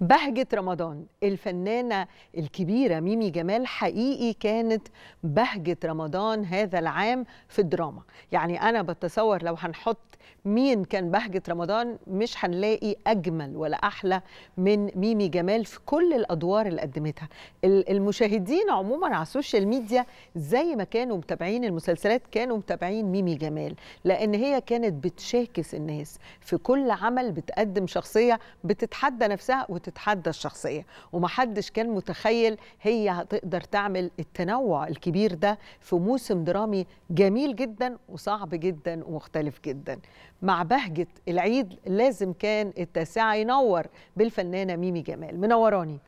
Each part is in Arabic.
بهجة رمضان الفنانة الكبيرة ميمي جمال حقيقي كانت بهجة رمضان هذا العام في الدراما يعني أنا بتصور لو هنحط مين كان بهجة رمضان مش هنلاقي أجمل ولا أحلى من ميمي جمال في كل الأدوار اللي قدمتها المشاهدين عموما على السوشيال ميديا زي ما كانوا متابعين المسلسلات كانوا متابعين ميمي جمال لأن هي كانت بتشاكس الناس في كل عمل بتقدم شخصية بتتحدى نفسها وت تتحدى الشخصيه ومحدش كان متخيل هي هتقدر تعمل التنوع الكبير ده في موسم درامي جميل جدا وصعب جدا ومختلف جدا مع بهجه العيد لازم كان التاسعه ينور بالفنانه ميمي جمال منوراني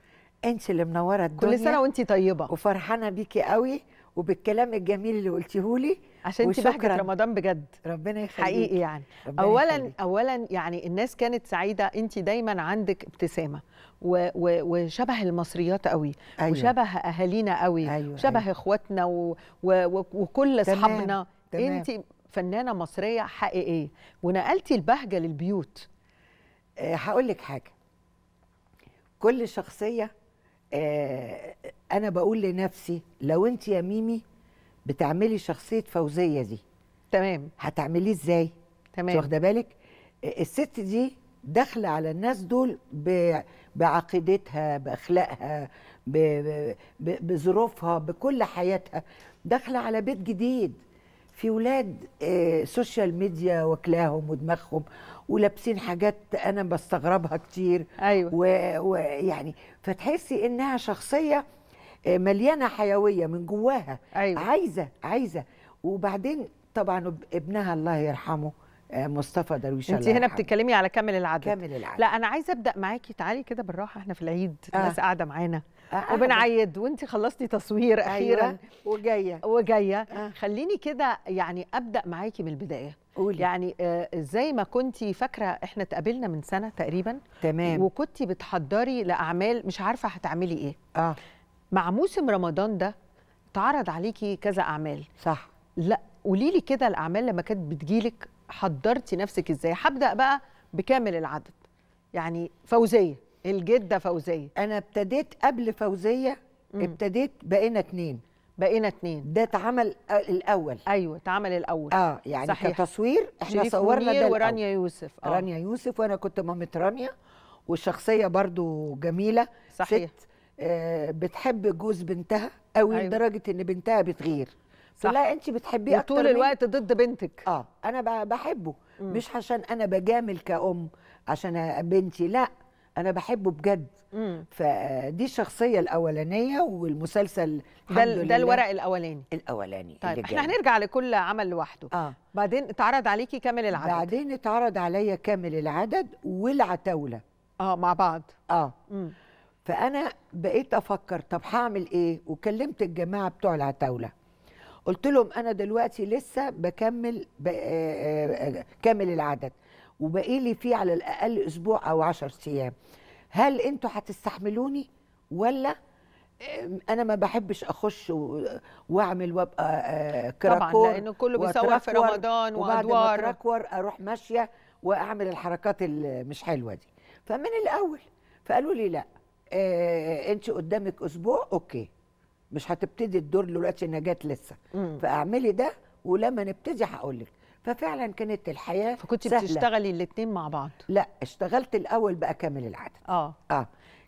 انت اللي منوره الدنيا كل سنه وانت طيبه وفرحانه بيكي قوي وبالكلام الجميل اللي قلتيه لي عشان انت بهجه رمضان بجد ربنا يخليك حقيقي يعني ربنا اولا يخليك. اولا يعني الناس كانت سعيده انت دايما عندك ابتسامه و و وشبه المصريات قوي أيوة. وشبه اهالينا قوي أيوة. وشبه أيوة. اخواتنا و و وكل اصحابنا انت فنانه مصريه حقيقيه ونقلتي البهجه للبيوت آه، هقول لك حاجه كل شخصيه آه، انا بقول لنفسي لو انت يا ميمي بتعملي شخصيه فوزيه دي تمام هتعمليه ازاي تمام واخده بالك الست دي داخله على الناس دول بعقيدتها باخلاقها بظروفها بكل حياتها داخله على بيت جديد في ولاد سوشيال ميديا واكلاهم ودماغهم ولابسين حاجات انا بستغربها كتير ايوه ويعني و... يعني فتحسي انها شخصيه آه، مليانه حيويه من جواها أيوة. عايزه عايزه وبعدين طبعا ابنها الله يرحمه آه، مصطفى درويش انت هنا بتتكلمي على كامل العدد كامل العدد لا انا عايزه ابدا معاكي تعالي كده بالراحه احنا في العيد آه. الناس قاعده معانا آه وبنعيد وانت خلصتي تصوير أيوة، اخيرا أيوة. وجايه وجايه آه. خليني كده يعني ابدا معاكي من البدايه قولي. يعني آه زي ما كنتي فاكره احنا اتقابلنا من سنه تقريبا تمام وكنتي بتحضري لاعمال مش عارفه هتعملي ايه اه مع موسم رمضان ده اتعرض عليكي كذا اعمال صح لا قولي لي كده الاعمال لما كانت بتجيلك حضرتي نفسك ازاي هبدا بقى بكامل العدد يعني فوزيه الجده فوزيه انا ابتديت قبل فوزيه مم. ابتديت بقينا اتنين بقينا اتنين ده اتعمل الاول ايوه اتعمل الاول اه يعني صحيح. كتصوير احنا صورنا ده ورانيا الأول. يوسف آه. رانيا يوسف وانا كنت مامة رانيا والشخصيه برضو جميله صحيح ست آه، بتحب جوز بنتها قوي أيوة. لدرجه ان بنتها بتغير صح لا انت بتحبيه اكتر طول الوقت ضد بنتك اه انا بحبه مم. مش عشان انا بجامل كأم عشان بنتي لا انا بحبه بجد مم. فدي الشخصيه الاولانيه والمسلسل ده ده الورق الاولاني الاولاني طيب احنا جاي. هنرجع لكل عمل لوحده اه بعدين اتعرض عليكي كامل العدد بعدين اتعرض عليا كامل العدد والعتاوله اه مع بعض اه مم. فانا بقيت افكر طب هعمل ايه وكلمت الجماعه بتوع العتاوله قلت لهم انا دلوقتي لسه بكمل آه، آه، آه، كامل العدد وباقي لي فيه على الاقل اسبوع او 10 ايام هل انتوا هتستحملوني ولا انا ما بحبش اخش واعمل وابقى كراكور طبعا لانه كله بيصور في رمضان وادوار وبعد ما اروح ماشيه واعمل الحركات اللي مش حلوه دي فمن الاول فقالوا لي لا آه انت قدامك اسبوع اوكي مش هتبتدي الدور دلوقتي جت لسه مم. فاعملي ده ولما نبتدي هقول لك ففعلا كانت الحياه فكنت سهلة. بتشتغلي الاثنين مع بعض لا اشتغلت الاول بقى كامل العدد اه اه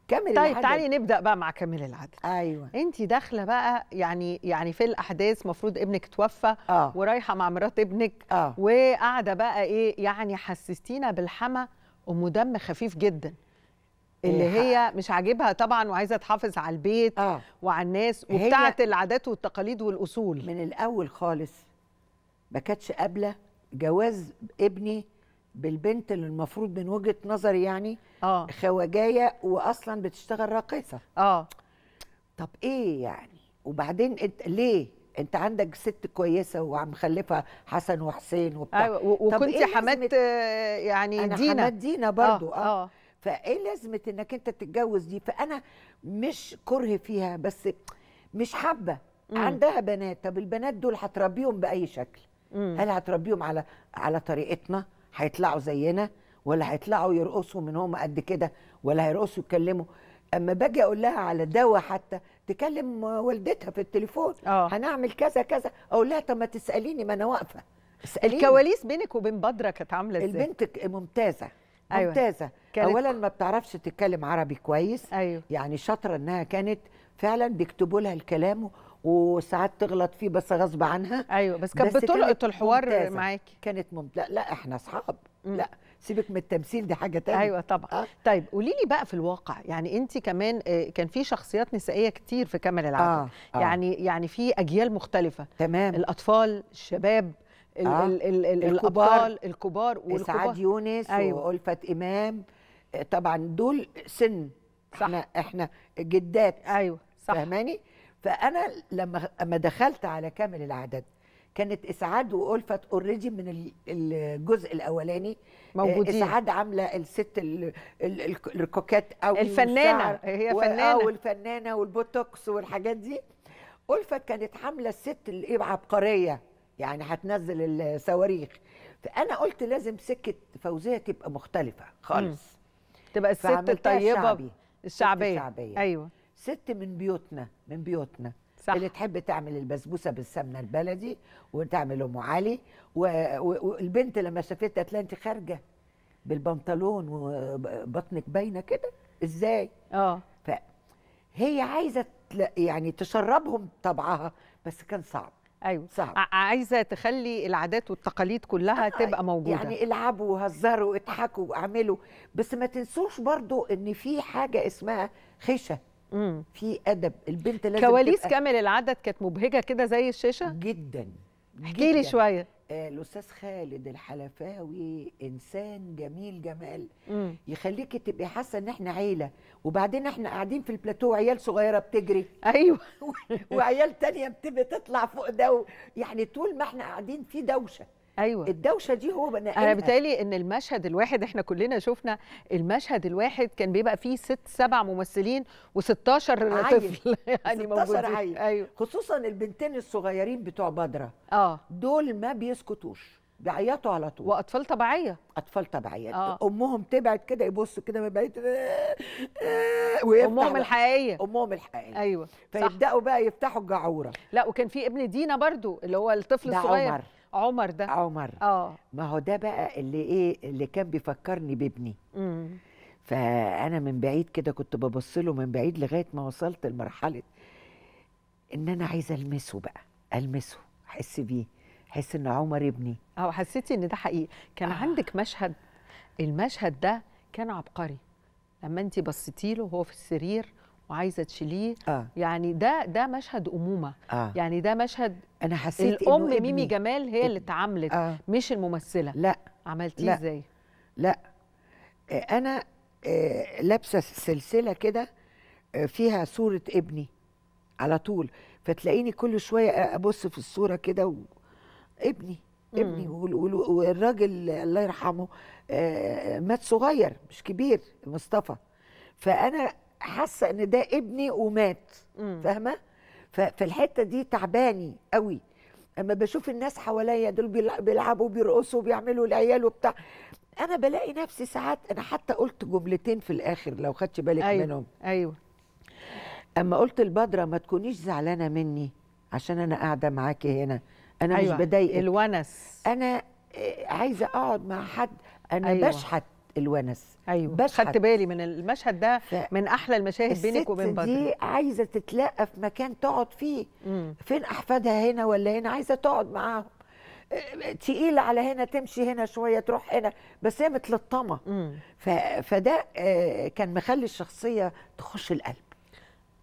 كامل طيب العدد. تعالي نبدا بقى مع كامل العدد ايوه انت داخله بقى يعني يعني في الاحداث مفروض ابنك توفى آه. ورايحه مع مرات ابنك آه. وقاعده بقى ايه يعني حسستينا بالحما ام خفيف جدا اللي هي مش عاجبها طبعا وعايزه تحافظ على البيت آه. وعلى الناس وبتاعه العادات والتقاليد والاصول من الاول خالص ما كانتش قابله جواز ابني بالبنت اللي المفروض من وجهه نظري يعني آه. خواجايه واصلا بتشتغل راقصه اه طب ايه يعني وبعدين انت ليه انت عندك ست كويسه وعم خلفها حسن وحسين وبتاع ايوه وكنت إيه حماه يعني أنا دينا حماه دينا برضه آه. آه. آه. فايه لازمه انك انت تتجوز دي فانا مش كره فيها بس مش حابه عندها بنات طب البنات دول هتربيهم باي شكل مم. هل هتربيهم على على طريقتنا هيطلعوا زينا ولا هيطلعوا يرقصوا من هم قد كده ولا هيرقصوا يتكلموا اما باجي اقول لها على دواء حتى تكلم والدتها في التليفون أوه. هنعمل كذا كذا اقول لها طب ما تساليني ما انا واقفه الكواليس بينك وبين بدره كانت عامله ازاي البنت ممتازه أيوة. ممتازه أيوة. اولا ما بتعرفش تتكلم عربي كويس أيوة. يعني شاطره انها كانت فعلا بيكتبوا لها الكلام وساعات تغلط فيه بس غصب عنها ايوه بس كانت بتلقط الحوار معاكي كانت ممتازه لا, لا احنا اصحاب لا سيبك من التمثيل دي حاجه تانية ايوه طبعا أه؟ طيب قولي لي بقى في الواقع يعني انت كمان آه، كان في شخصيات نسائيه كتير في كامل العدد آه. آه. يعني يعني في اجيال مختلفه تمام الاطفال الشباب ال آه. ال ال ال الابطال الكبار والكبار سعاد يونس أيوة. والفت امام آه، طبعا دول سن صح. احنا احنا جدات ايوه صح فاهماني فانا لما اما دخلت على كامل العدد كانت اسعاد والفت اوريدي من الجزء الاولاني آه، موجودين اسعاد عامله الست الكوكات او الفنانه هي آه، فنانه والفنانه والبوتوكس والحاجات دي الفت كانت عامله الست اللي عبقريه يعني هتنزل الصواريخ فانا قلت لازم سكه فوزيه تبقى مختلفه خالص تبقى الست الطيبه الشعبيه الشعبيه ايوه ست من بيوتنا من بيوتنا صح. اللي تحب تعمل البسبوسه بالسمنه البلدي وتعمل ام علي والبنت لما شافتها تلاقي انت خارجه بالبنطلون وبطنك باينه كده ازاي اه فهي عايزه يعني تشربهم طبعها بس كان صعب ايوه صعب عايزه تخلي العادات والتقاليد كلها آه تبقى موجوده يعني العبوا وهزروا اضحكوا واعملوا بس ما تنسوش برضو ان في حاجه اسمها خشه مم. في ادب البنت لازم كواليس كامل العدد كانت مبهجه كده زي الشاشه جدا احكي لي شويه الاستاذ خالد الحلفاوي انسان جميل جمال مم. يخليكي تبقي حاسه ان احنا عيله وبعدين احنا قاعدين في البلاتو عيال صغيره بتجري ايوه وعيال تانية بتطلع فوق ده يعني طول ما احنا قاعدين في دوشه ايوه الدوشه دي هو بنقلها انا بتالي ان المشهد الواحد احنا كلنا شفنا المشهد الواحد كان بيبقى فيه ست سبع ممثلين و16 طفل يعني موجودين عيل. ايوه خصوصا البنتين الصغيرين بتوع بدره اه دول ما بيسكتوش بيعيطوا على طول واطفال طبيعيه اطفال طبيعيه آه. امهم تبعد كده يبصوا كده من بعيد آه، آه، امهم الحقيقيه امهم الحقيقيه ايوه فيبداوا صح. بقى يفتحوا الجعوره لا وكان في ابن دينا برضو اللي هو الطفل الصغير عمر. عمر ده عمر اه ما هو ده بقى اللي ايه اللي كان بيفكرني بابني امم فانا من بعيد كده كنت ببص له من بعيد لغايه ما وصلت لمرحله ان انا عايزه المسه بقى المسه احس بيه احس ان عمر ابني اه حسيتي ان ده حقيقي كان آه. عندك مشهد المشهد ده كان عبقري لما انت بصيتي له وهو في السرير وعايزه تشيليه آه. يعني ده ده مشهد امومه آه. يعني ده مشهد انا حسيت الام إنه ميمي جمال هي اللي اتعاملت آه. مش الممثله لا عملتيه ازاي لا آه، انا آه، لابسه سلسله كده آه، فيها صوره ابني على طول فتلاقيني كل شويه ابص في الصوره كده و... ابني ابني والراجل الله يرحمه مات صغير مش كبير مصطفى فانا حاسه ان ده ابني ومات فاهمه ففي الحته دي تعباني قوي اما بشوف الناس حواليا دول بيلعبوا بيرقصوا بيعملوا العيال وبتاع انا بلاقي نفسي ساعات انا حتى قلت جملتين في الاخر لو خدت بالك أيوة منهم ايوه اما قلت البدره ما تكونيش زعلانه مني عشان انا قاعده معاكي هنا انا أيوة مش بضايقك الونس انا آه، عايزه اقعد مع حد انا أيوة بشحت الونس ايوه بشحت. خدت بالي من المشهد ده ف... من احلى المشاهد بينك وبين بدر دي عايزه تتلقى في مكان تقعد فيه مم. فين احفادها هنا ولا هنا عايزه تقعد معاهم تقيل على هنا تمشي هنا شويه تروح هنا بس هي متلطمه ف... فده آه، كان مخلي الشخصيه تخش القلب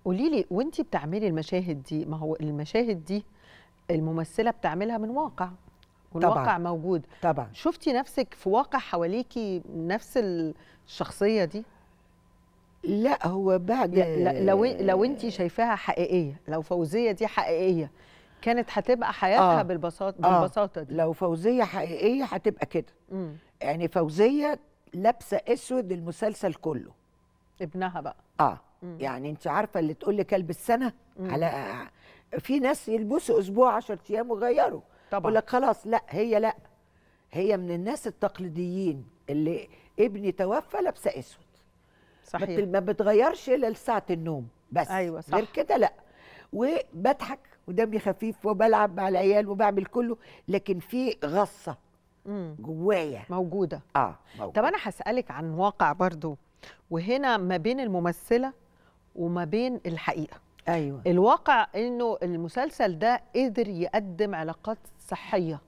قولي لي وانت بتعملي المشاهد دي ما هو المشاهد دي الممثله بتعملها من واقع والواقع طبعًا. موجود طبعا شفتي نفسك في واقع حواليكي نفس الشخصيه دي لا هو بعد لا لو لو انت آه. شايفاها حقيقيه لو فوزيه دي حقيقيه كانت هتبقى حياتها آه. بالبساطه آه. بالبساطه دي لو فوزيه حقيقيه هتبقى كده مم. يعني فوزيه لابسه اسود المسلسل كله ابنها بقى اه مم. يعني انت عارفه اللي تقول لي كلب السنه مم. على في ناس يلبسوا اسبوع 10 ايام ويغيروا طبعا يقول لك خلاص لا هي لا هي من الناس التقليديين اللي ابني توفى لابسه اسود صحيح ما بتغيرش الا لساعه النوم بس أيوة صح. غير كده لا وبضحك ودمي خفيف وبلعب مع العيال وبعمل كله لكن في غصه جوايا موجوده اه موجودة. طب انا هسالك عن واقع برضو وهنا ما بين الممثله وما بين الحقيقه أيوة. الواقع انه المسلسل ده قدر يقدم علاقات صحيه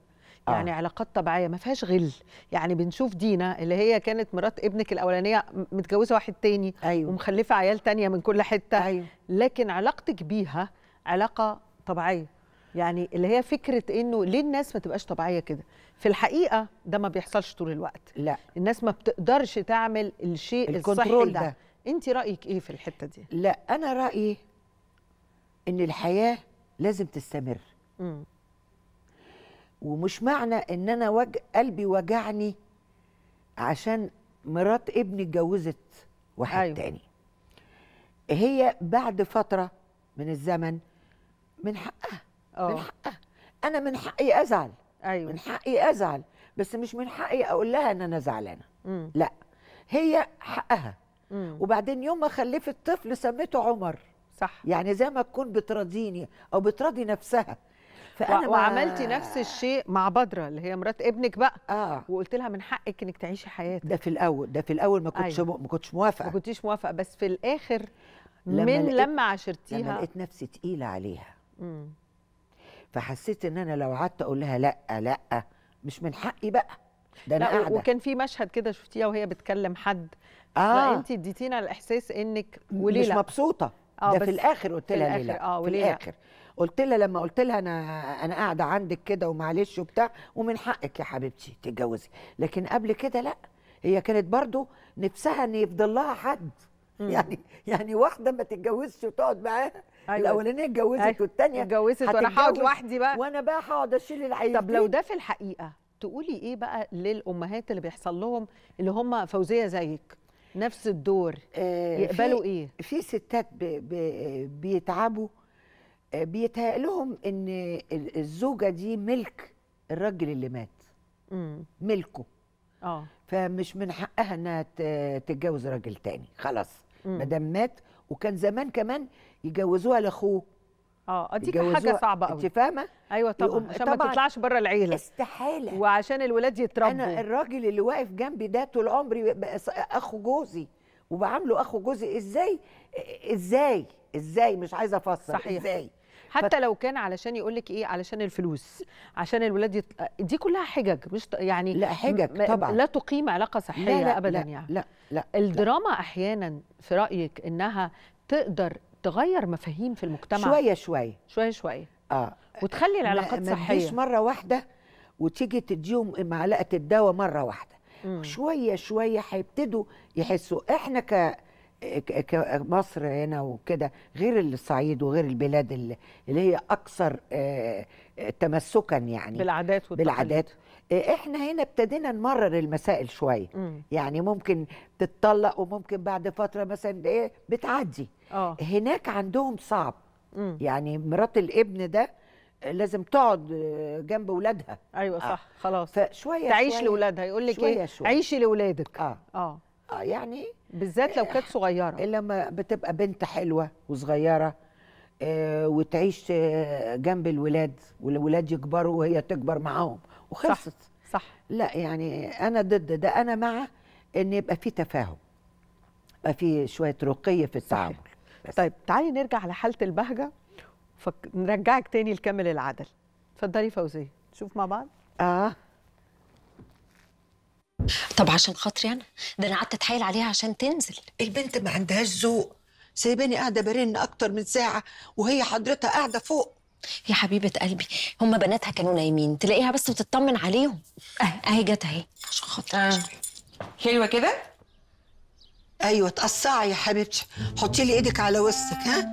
آه. يعني آه. علاقات طبيعيه ما فيهاش غل يعني بنشوف دينا اللي هي كانت مرات ابنك الاولانيه متجوزه واحد تاني أيوة. ومخلفه عيال تانية من كل حته أيوة. لكن علاقتك بيها علاقه طبيعيه يعني اللي هي فكره انه ليه الناس ما تبقاش طبيعيه كده في الحقيقه ده ما بيحصلش طول الوقت لا الناس ما بتقدرش تعمل الشيء الصحي ده, ده. انت رايك ايه في الحته دي لا انا رايي ان الحياه لازم تستمر م. ومش معنى ان انا وج... قلبي وجعني عشان مرات ابني اتجوزت واحد أيوة. تاني هي بعد فتره من الزمن من حقها أوه. من حقها انا من حقي ازعل أيوة. من حقي ازعل بس مش من حقي اقول لها ان انا زعلانه لا هي حقها مم. وبعدين يوم ما خلفت طفل سميته عمر صح يعني زي ما تكون بتراضيني او بتراضي نفسها فانا وعملتي ما... نفس الشيء مع بدره اللي هي مرات ابنك بقى آه. وقلت لها من حقك انك تعيشي حياتك ده في الاول ده في الاول ما كنتش أيوة. ما كنتش موافقه ما كنتيش موافقه بس في الاخر لما من لقيت... لما عاشرتيها لما لقيت نفسي تقيله عليها امم فحسيت ان انا لو قعدت اقول لها لا لا مش من حقي بقى ده انا قاعده وكان في مشهد كده شفتيها وهي بتكلم حد اه انت اديتينا الاحساس انك وليه مش لا. مبسوطه آه، ده في الاخر قلت لها ليه آه، لا في الاخر قلت لها لما قلت لها انا انا قاعده عندك كده ومعلش وبتاع ومن حقك يا حبيبتي تتجوزي لكن قبل كده لا هي كانت برضو نفسها ان يفضل لها حد يعني يعني واحده ما تتجوزش وتقعد معاها أيوة. الاولانيه اتجوزت أيوة. والثانيه اتجوزت وانا هقعد لوحدي بقى وانا بقى هقعد اشيل العيال طب لو ده في الحقيقه تقولي ايه بقى للامهات اللي بيحصل لهم اللي هم فوزيه زيك نفس الدور آه، يقبلوا ايه في ستات بيتعبوا آه، بيتهيأ لهم ان الزوجه دي ملك الراجل اللي مات مم. ملكه اه فمش من حقها انها تتجوز راجل تاني خلاص ما دام مات وكان زمان كمان يجوزوها لاخوه اه دي حاجه صعبه قوي انت فاهمه ايوه طبعا عشان طبعًا ما تطلعش بره العيله استحاله وعشان الولاد يتربوا انا الراجل اللي واقف جنبي ده طول عمري اخو جوزي وبعامله اخو جوزي ازاي ازاي ازاي مش عايزه افسر صحيح. ازاي حتى لو كان علشان يقول لك ايه علشان الفلوس عشان الولاد يت... دي كلها حجج مش يعني لا حجج طبعا لا تقيم علاقه صحيه لا لا ابدا لا يعني لا لا الدراما لا. احيانا في رايك انها تقدر تغير مفاهيم في المجتمع شويه شويه شويه شويه اه وتخلي العلاقات ما صحيه ما تجيش مره واحده وتيجي تديهم معلقه الدواء مره واحده مم. شويه شويه هيبتدوا يحسوا احنا ك كمصر هنا وكده غير الصعيد وغير البلاد اللي هي اكثر آه، تمسكا يعني بالعادات بالعادات آه، احنا هنا ابتدينا نمرر المسائل شويه يعني ممكن تتطلق وممكن بعد فتره مثلا ايه بتعدي أوه. هناك عندهم صعب يعني مرات الابن ده لازم تقعد جنب ولادها ايوه آه. صح آه. خلاص فشويه تعيش لاولادها يقول لك ايه شوية. عيشي لاولادك اه اه اه يعني بالذات لو كانت صغيره لما بتبقى بنت حلوه وصغيره آه وتعيش آه، جنب الولاد والولاد يكبروا وهي تكبر معاهم وخلصت صح. صح لا يعني انا ضد ده انا مع ان يبقى في تفاهم يبقى في شويه رقي في التعامل بس. طيب تعالي نرجع لحاله البهجه فك... نرجعك تاني لكامل العدل اتفضلي فوزيه نشوف مع بعض اه طب عشان خاطري يعني؟ انا ده انا قعدت اتحايل عليها عشان تنزل البنت ما عندهاش ذوق سايباني قاعده برن اكتر من ساعه وهي حضرتها قاعده فوق يا حبيبه قلبي هما بناتها كانوا نايمين تلاقيها بس بتطمن عليهم اهي اهي جت اهي عشان خاطري آه. حلوه كده ايوه تقصعي يا حبيبتي حطي لي ايدك على وسطك ها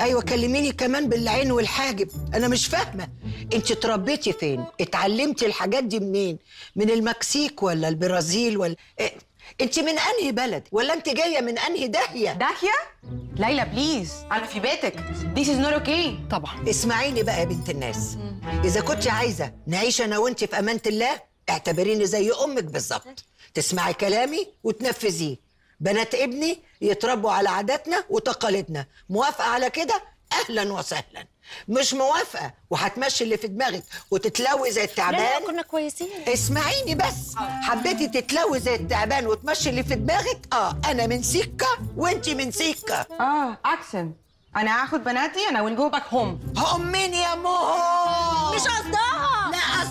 ايوه كلميني كمان بالعين والحاجب انا مش فاهمه انت اتربيتي فين اتعلمتي الحاجات دي منين من المكسيك ولا البرازيل ولا إيه؟ انت من انهي بلد ولا انت جايه من انهي داهيه داهيه ليلى بليز انا في بيتك ذيس از نوت اوكي طبعا اسمعيني بقى يا بنت الناس اذا كنت عايزه نعيش انا وانت في امانه الله اعتبريني زي امك بالظبط تسمعي كلامي وتنفذيه بنات ابني يتربوا على عاداتنا وتقاليدنا موافقه على كده اهلا وسهلا مش موافقه وهتمشي اللي في دماغك وتتلوي زي التعبان لا, كنا كويسين اسمعيني بس آه. حبيتي تتلوي زي التعبان وتمشي اللي في دماغك اه انا من سكه وانت من سكه اه اكشن انا هاخد بناتي انا ونجوبك هم باك هوم هوم مين يا مو مش قصدها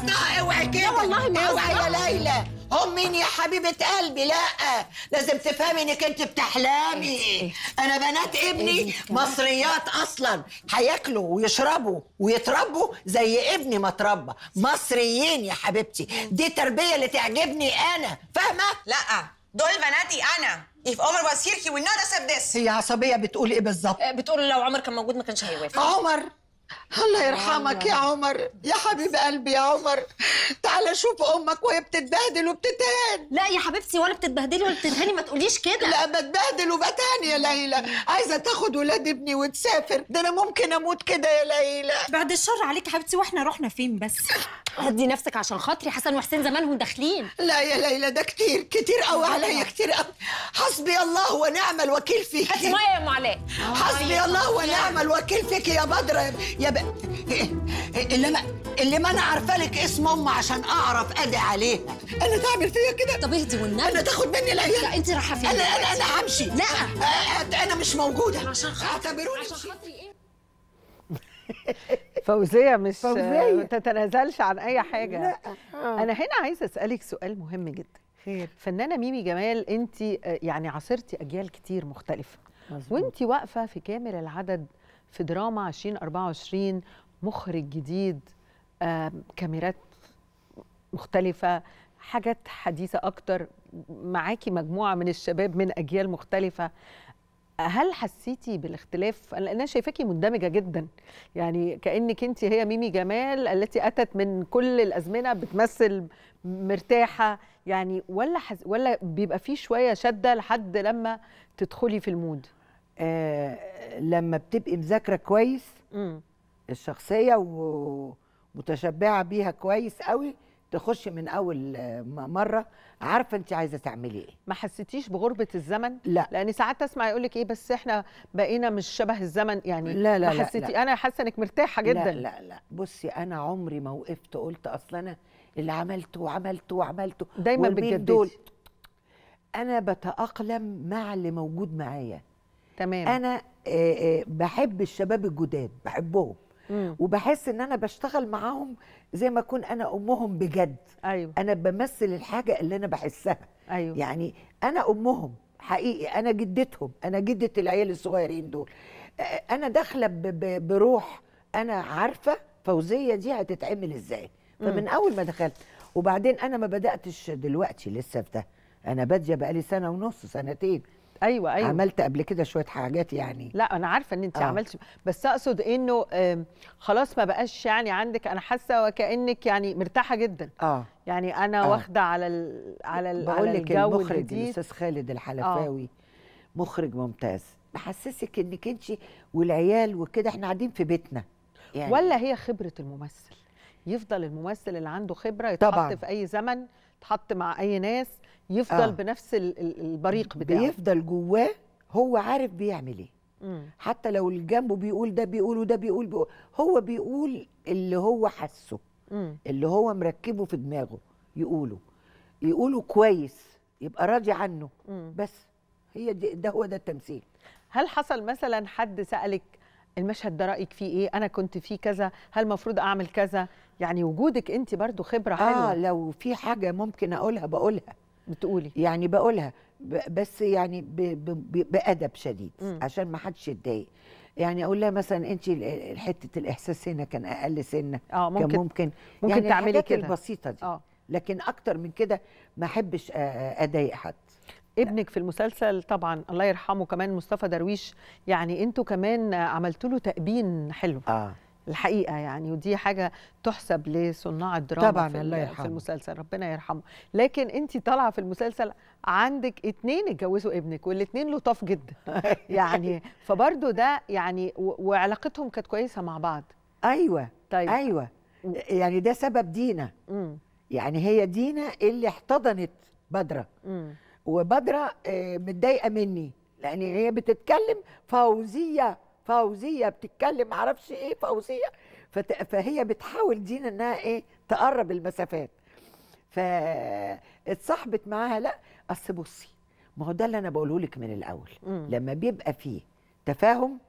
اصلها اوعي كده لا والله ما اوعي أيوة، يا ليلى هم مين يا حبيبه قلبي لا لازم تفهمي انك انت بتحلمي إيه، إيه. انا بنات إيه، ابني مصريات اصلا هياكلوا ويشربوا ويتربوا زي ابني ما اتربى مصريين يا حبيبتي دي تربيه اللي تعجبني انا فاهمه لا دول بناتي انا he عمر not accept this هي عصبيه بتقول ايه بالظبط بتقول لو عمر كان موجود ما كانش هيوافق عمر الله يرحمك يا عمر يا حبيب قلبي يا عمر تعال شوف امك وهي بتتبهدل وبتتهان لا يا حبيبتي ولا بتتبهدلي ولا بتتهاني ما تقوليش كده لا بتبهدل وبتهان يا ليلى عايزه تاخد ولاد ابني وتسافر ده انا ممكن اموت كده يا ليلى بعد الشر عليك يا حبيبتي واحنا رحنا فين بس هدي نفسك عشان خاطري حسن وحسين زمانهم داخلين لا يا ليلى ده كتير كتير قوي عليا كتير قوي حسبي الله ونعم الوكيل فيكي هاتي ميه يا ام علاء حسبي الله ونعم الوكيل فيكي يا بدر يا ب... اللي ما اللي ما انا عارفه لك اسم ام عشان اعرف ادعي عليها انا تعمل فيا كده طب اهدي والنبي انا تاخد مني العيال لا انت رايحه فين انا انا انا همشي لا انا مش موجوده عشان خاطري اعتبروني عشان خاطري إيه؟ فوزيه مش فوزية. ما تتنازلش عن اي حاجه لا. آه. انا هنا عايزه اسالك سؤال مهم جدا خير فنانه ميمي جمال انت آه، يعني عاصرتي اجيال كتير مختلفه وانت واقفه في كامل العدد في دراما 2024 مخرج جديد كاميرات مختلفة حاجات حديثة أكتر معاكي مجموعة من الشباب من أجيال مختلفة هل حسيتي بالاختلاف انا شايفاكي مندمجه جدا يعني كانك انت هي ميمي جمال التي اتت من كل الازمنه بتمثل مرتاحه يعني ولا حز... ولا بيبقى في شويه شده لحد لما تدخلي في المود آه لما بتبقي مذاكره كويس مم. الشخصيه ومتشبعه بيها كويس قوي تخش من اول آه، مره عارفه انت عايزه تعملي ايه ما حسيتيش بغربه الزمن لا لان ساعات اسمع يقول لك ايه بس احنا بقينا مش شبه الزمن يعني لا لا ما حسيتي لا لا. انا حاسه انك مرتاحه جدا لا لا لا بصي انا عمري ما وقفت قلت اصلا انا اللي عملته وعملته وعملته دايما بتجددي دول انا بتاقلم مع اللي موجود معايا تمام انا بحب الشباب الجداد بحبهم مم. وبحس ان انا بشتغل معاهم زي ما اكون انا امهم بجد أيوة. انا بمثل الحاجه اللي انا بحسها أيوة. يعني انا امهم حقيقي انا جدتهم انا جده العيال الصغيرين دول انا داخله بروح انا عارفه فوزيه دي هتتعمل ازاي فمن مم. اول ما دخلت وبعدين انا ما بداتش دلوقتي لسه في ده انا باديه بقالي سنه ونص سنتين ايوه ايوه عملت قبل كده شويه حاجات يعني لا انا عارفه ان انت آه. عملتي بس اقصد انه خلاص ما بقاش يعني عندك انا حاسه وكانك يعني مرتاحه جدا اه يعني انا آه. واخده على الـ على ال بقول لك المخرج الاستاذ خالد آه. الحلفاوي آه. مخرج ممتاز بحسسك انك انت والعيال وكده احنا قاعدين في بيتنا يعني ولا هي خبره الممثل يفضل الممثل اللي عنده خبره يتحط طبعا. في اي زمن يتحط مع اي ناس يفضل آه. بنفس البريق بتاعه بيفضل جواه هو عارف بيعمل ايه حتى لو اللي جنبه بيقول ده بيقول وده بيقول, بيقول هو بيقول اللي هو حاسه اللي هو مركبه في دماغه يقوله يقوله كويس يبقى راضي عنه مم. بس هي ده هو ده التمثيل هل حصل مثلا حد سالك المشهد ده رايك فيه ايه انا كنت فيه كذا هل المفروض اعمل كذا يعني وجودك انت برضو خبره آه، حلوه اه لو في حاجه ممكن اقولها بقولها بتقولي يعني بقولها بس يعني بادب شديد م. عشان ما حدش يتضايق يعني اقول لها مثلا انت حته الاحساس هنا كان اقل سنه اه ممكن كان ممكن ممكن يعني تعملي كده البسيطه دي آه. لكن اكتر من كده ما احبش اضايق حد ابنك في المسلسل طبعا الله يرحمه كمان مصطفى درويش يعني انتوا كمان عملتوا له تأبين حلو آه. الحقيقه يعني ودي حاجه تحسب لصناع الدراما طبعا في, الله يرحمه. في المسلسل ربنا يرحمه لكن انت طالعه في المسلسل عندك اتنين اتجوزوا ابنك والاتنين لطاف جدا يعني فبرضه ده يعني وعلاقتهم كانت كويسه مع بعض ايوه طيب ايوه يعني ده سبب دينا مم. يعني هي دينا اللي احتضنت بدره وبدره آه، متضايقه مني لان هي بتتكلم فوزيه فوزيه بتتكلم معرفش ايه فوزيه فهي بتحاول دينا انها ايه تقرب المسافات فاتصاحبت معاها لا اصل بصي ما هو ده اللي انا بقوله لك من الاول مم. لما بيبقى فيه تفاهم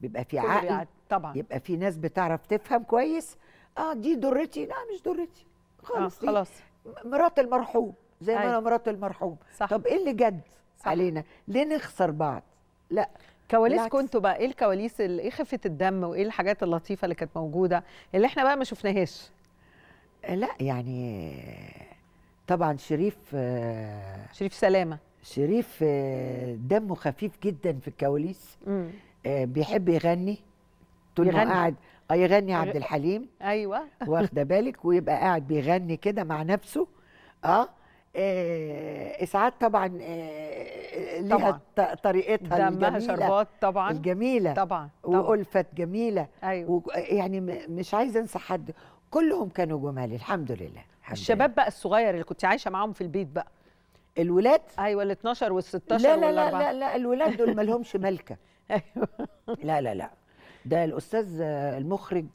بيبقى فيه عقل طبعا يبقى فيه ناس بتعرف تفهم كويس اه دي ضرتي لا مش ضرتي خالص آه خلاص مرات المرحوم زي ما انا أيوة. مرات المرحوم صح. طب ايه اللي جد صح. علينا ليه نخسر بعض لا كواليس كنتوا بقى ايه الكواليس ايه خفه الدم وايه الحاجات اللطيفه اللي كانت موجوده اللي احنا بقى ما شفناهاش لا يعني طبعا شريف شريف سلامه شريف دمه خفيف جدا في الكواليس آه، بيحب يغني طول ما قاعد اه يغني عبد الحليم ايوه واخده بالك ويبقى قاعد بيغني كده مع نفسه اه آه، اسعاد طبعا آه، آه، ليها طريقتها الجميله شربات طبعا الجميله طبعا, طبعا. والفت جميله ايوه يعني مش عايزه انسى حد كلهم كانوا جمال الحمد لله الحمد الشباب لله. بقى الصغير اللي كنت عايشه معاهم في البيت بقى الولاد ايوه ال 12 وال 16 لا لا لا, لا لا الولاد دول ما لهمش ملكه ايوه لا لا لا ده الاستاذ المخرج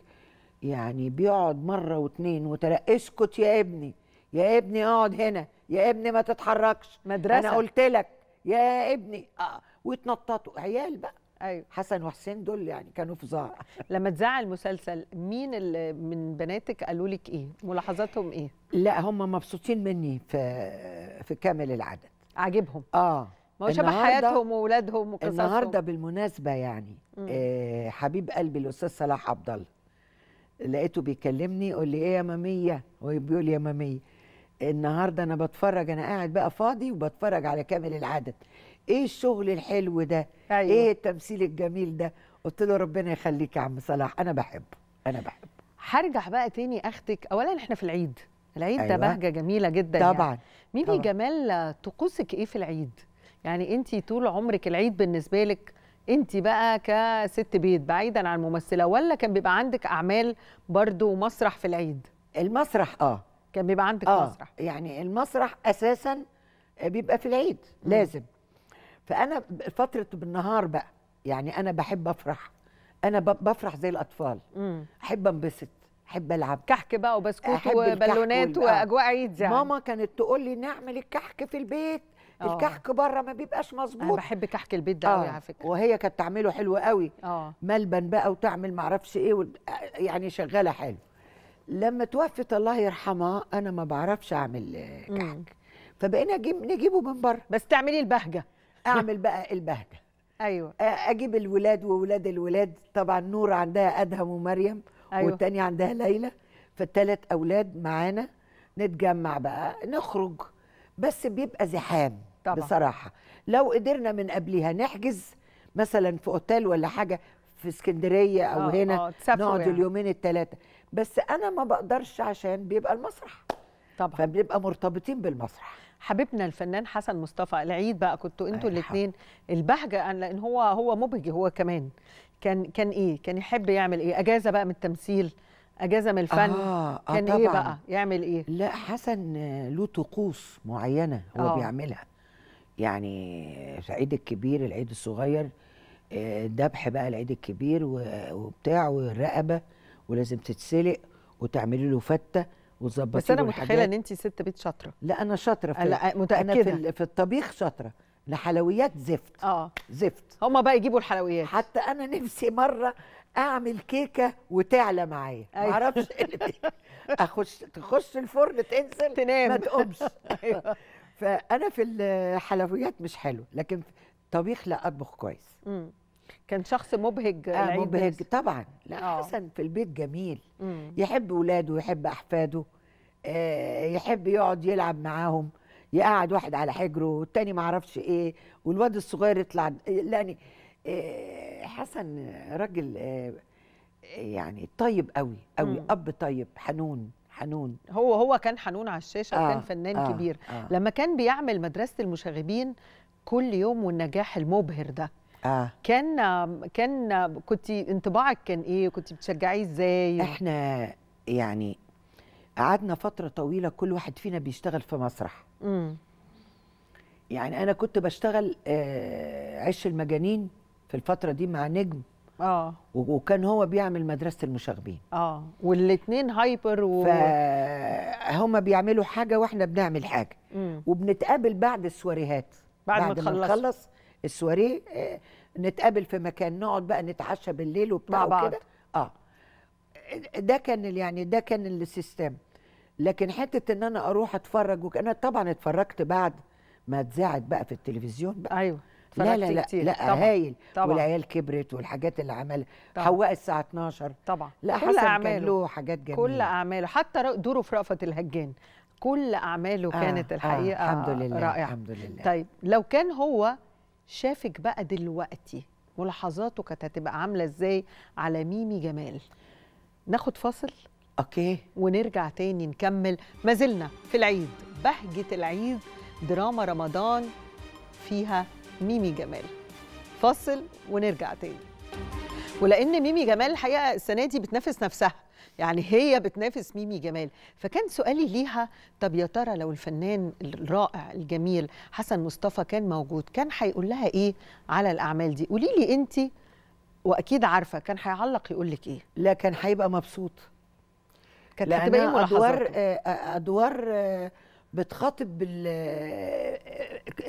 يعني بيقعد مره واثنين وتلا اسكت يا ابني يا ابني اقعد هنا يا ابني ما تتحركش مدرسه انا قلت لك يا ابني آه. ويتنططوا عيال بقى ايوه حسن وحسين دول يعني كانوا فظاع لما اتذاع المسلسل مين اللي من بناتك قالوا لك ايه ملاحظاتهم ايه لا هم مبسوطين مني في في كامل العدد عاجبهم اه ما هو شبه حياتهم واولادهم وقصصهم النهارده بالمناسبه يعني آه حبيب قلبي الاستاذ صلاح عبد الله لقيته بيكلمني يقول لي ايه يا ماميه وبيقول يا ماميه النهارده انا بتفرج انا قاعد بقى فاضي وبتفرج على كامل العدد ايه الشغل الحلو ده أيوة. ايه التمثيل الجميل ده قلت له ربنا يخليك يا عم صلاح انا بحبه انا بحبه هرجع بقى تاني اختك اولا احنا في العيد العيد أيوة. ده بهجه جميله جدا يعني. طبعا يعني. ميمي جمال طقوسك ايه في العيد يعني انت طول عمرك العيد بالنسبه لك انت بقى كست بيت بعيدا عن الممثله ولا كان بيبقى عندك اعمال برضو مسرح في العيد المسرح اه كان بيبقى عندك آه مسرح يعني المسرح اساسا بيبقى في العيد لازم فانا فتره بالنهار بقى يعني انا بحب افرح انا بفرح زي الاطفال احب انبسط احب العب كحك بقى وبسكوت وبالونات واجواء عيد يعني ماما كانت تقول لي نعمل الكحك في البيت أوه. الكحك بره ما بيبقاش مظبوط انا بحب كحك البيت ده قوي آه. على فكره وهي كانت تعمله حلو قوي أوه. ملبن بقى وتعمل معرفش ايه و... يعني شغاله حلو لما توفت الله يرحمها انا ما بعرفش اعمل آه، كحك فبقينا نجيب نجيبه من بره بس تعملي البهجه اعمل بقى البهجه ايوه آه، اجيب الولاد وولاد الولاد طبعا نور عندها ادهم ومريم أيوة. والتاني عندها ليلى فالثلاث اولاد معانا نتجمع بقى نخرج بس بيبقى زحام طبعا. بصراحه لو قدرنا من قبلها نحجز مثلا في اوتيل ولا حاجه في اسكندريه او آه هنا آه نقعد يعني. اليومين الثلاثه بس انا ما بقدرش عشان بيبقى المسرح طبعا فبنبقى مرتبطين بالمسرح حبيبنا الفنان حسن مصطفى العيد بقى كنتوا انتوا أيوة، الاثنين البهجه لان هو هو مبهج هو كمان كان كان ايه كان يحب يعمل ايه اجازه بقى من التمثيل اجازه من الفن آه, آه، كان آه طبعًا. ايه بقى يعمل ايه لا حسن له طقوس معينه هو آه. بيعملها يعني العيد الكبير العيد الصغير ذبح بقى العيد الكبير وبتاع والرقبه ولازم تتسلق وتعملي له فته وتظبطي بس انا متخيله ان انت ست بيت شاطره لا انا شاطره في لا متاكده انا في, الطبيخ شاطره لحلويات زفت اه زفت هما بقى يجيبوا الحلويات حتى انا نفسي مره اعمل كيكه وتعلى معايا أيوة. معرفش ايه اللي اخش تخش الفرن تنزل تنام ما تقومش أيوة. فانا في الحلويات مش حلو لكن طبيخ لا اطبخ كويس كان شخص مبهج آه مبهج بس. طبعا لا آه. حسن في البيت جميل مم. يحب ولاده يحب احفاده آه يحب يقعد يلعب معاهم يقعد واحد على حجره والتاني ما عرفش ايه والواد الصغير يطلع يعني آه حسن راجل آه يعني طيب قوي قوي مم. اب طيب حنون حنون هو هو كان حنون على الشاشه آه كان فنان آه كبير آه لما كان بيعمل مدرسه المشاغبين كل يوم والنجاح المبهر ده آه. كان كان كنت انطباعك كان ايه كنت بتشجعيه ازاي احنا يعني قعدنا فتره طويله كل واحد فينا بيشتغل في مسرح امم يعني انا كنت بشتغل آه عش المجانين في الفتره دي مع نجم اه وكان هو بيعمل مدرسه المشاغبين اه والاثنين هايبر و... فهما بيعملوا حاجه واحنا بنعمل حاجه مم. وبنتقابل بعد السواريهات بعد, بعد ما, تخلص السواريه آه، نتقابل في مكان نقعد بقى نتعشى بالليل وبتاع مع بعض اه ده كان يعني ده كان السيستم لكن حته ان انا اروح اتفرج وانا طبعا اتفرجت بعد ما اتذاعت بقى في التلفزيون بقى ايوه لا لا لا كتير. لا طبعًا. هايل طبعًا. والعيال كبرت والحاجات اللي عملها حواء الساعه 12 طبعا لا كل أعماله. كان له حاجات جميله كل اعماله حتى دوره في رأفت الهجان كل اعماله آه كانت آه، الحقيقه آه الحمد لله رائعه الحمد لله طيب لو كان هو شافك بقى دلوقتي ملاحظاته كانت هتبقى عامله ازاي على ميمي جمال ناخد فاصل اوكي ونرجع تاني نكمل ما زلنا في العيد بهجه العيد دراما رمضان فيها ميمي جمال فاصل ونرجع تاني ولان ميمي جمال الحقيقه السنه دي بتنافس نفسها يعني هي بتنافس ميمي جمال فكان سؤالي ليها طب يا ترى لو الفنان الرائع الجميل حسن مصطفى كان موجود كان هيقول لها ايه على الاعمال دي قولي لي انت واكيد عارفه كان هيعلق يقول لك ايه لا كان هيبقى مبسوط كانت هتبقى ايه ادوار آه، آه، ادوار آه، بتخاطب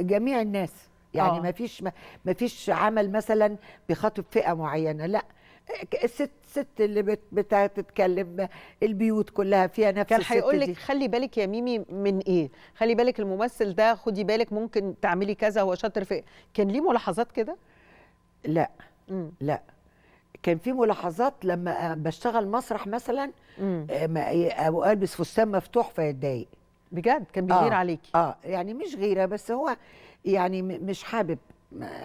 جميع الناس يعني آه. ما فيش ما فيش عمل مثلا بيخاطب فئه معينه لا الست ست اللي بتتكلم البيوت كلها فيها نفس كان هيقول لك خلي بالك يا ميمي من ايه خلي بالك الممثل ده خدي بالك ممكن تعملي كذا هو شاطر في إيه؟ كان ليه ملاحظات كده لا م. لا كان في ملاحظات لما بشتغل مسرح مثلا آه، او البس فستان مفتوح فيتضايق بجد كان بيغير آه عليكي اه يعني مش غيره بس هو يعني مش حابب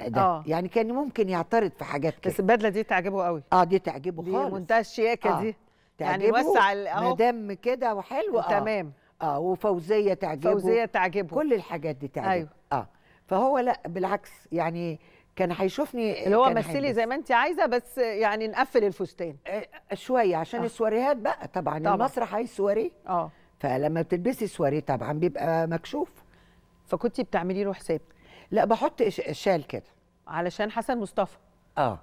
ده آه. يعني كان ممكن يعترض في حاجات كده بس البدله دي تعجبه قوي اه دي تعجبه دي خالص منتهى الشياكه آه. دي يعني وسع اهو مدام كده وحلو آه. تمام اه وفوزيه تعجبه فوزيه تعجبه كل الحاجات دي تعجبه أيوه. اه فهو لا بالعكس يعني كان هيشوفني اللي هو مثلي زي ما انت عايزه بس يعني نقفل الفستان آه،, آه شويه عشان آه. السواريهات بقى طبعا, طبعا. المسرح عايز سواريه اه فلما بتلبسي سواريه طبعا بيبقى مكشوف فكنتي بتعملي له حساب لا بحط شال كده علشان حسن مصطفى اه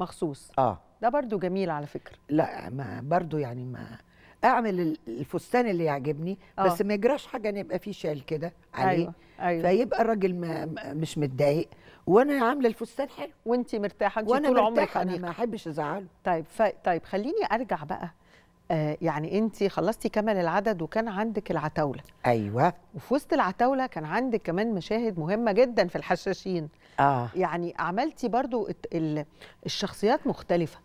مخصوص اه ده برضو جميل على فكره لا ما برضو يعني ما اعمل الفستان اللي يعجبني أوه. بس ما يجراش حاجه ان يبقى فيه شال كده عليه أيوة. أيوة. فيبقى الراجل مش متضايق وانا عامله الفستان حلو وانت مرتاحه انت طول عمرك انا ما احبش ازعله طيب ف... طيب خليني ارجع بقى آه يعني انت خلصتي كمل العدد وكان عندك العتاوله ايوه وفي وسط العتاوله كان عندك كمان مشاهد مهمه جدا في الحشاشين اه يعني عملتي برضو الشخصيات مختلفه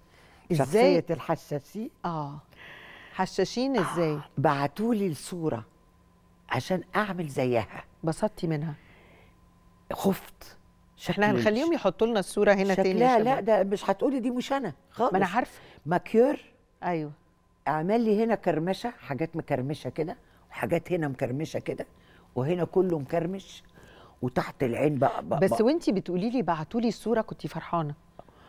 ازاي شخصيه الحشاشين اه حشاشين آه، ازاي آه بعتوا لي الصوره عشان اعمل زيها بسطتي منها خفت احنا هنخليهم يحطوا لنا الصوره هنا تاني لا لا ده مش هتقولي دي مش انا خالص ما انا عارفه ماكيور ايوه اعمل لي هنا كرمشه حاجات مكرمشه كده وحاجات هنا مكرمشه كده وهنا كله مكرمش وتحت العين بقى, بقى بس وانت بتقولي لي بعتوا لي الصوره كنت فرحانه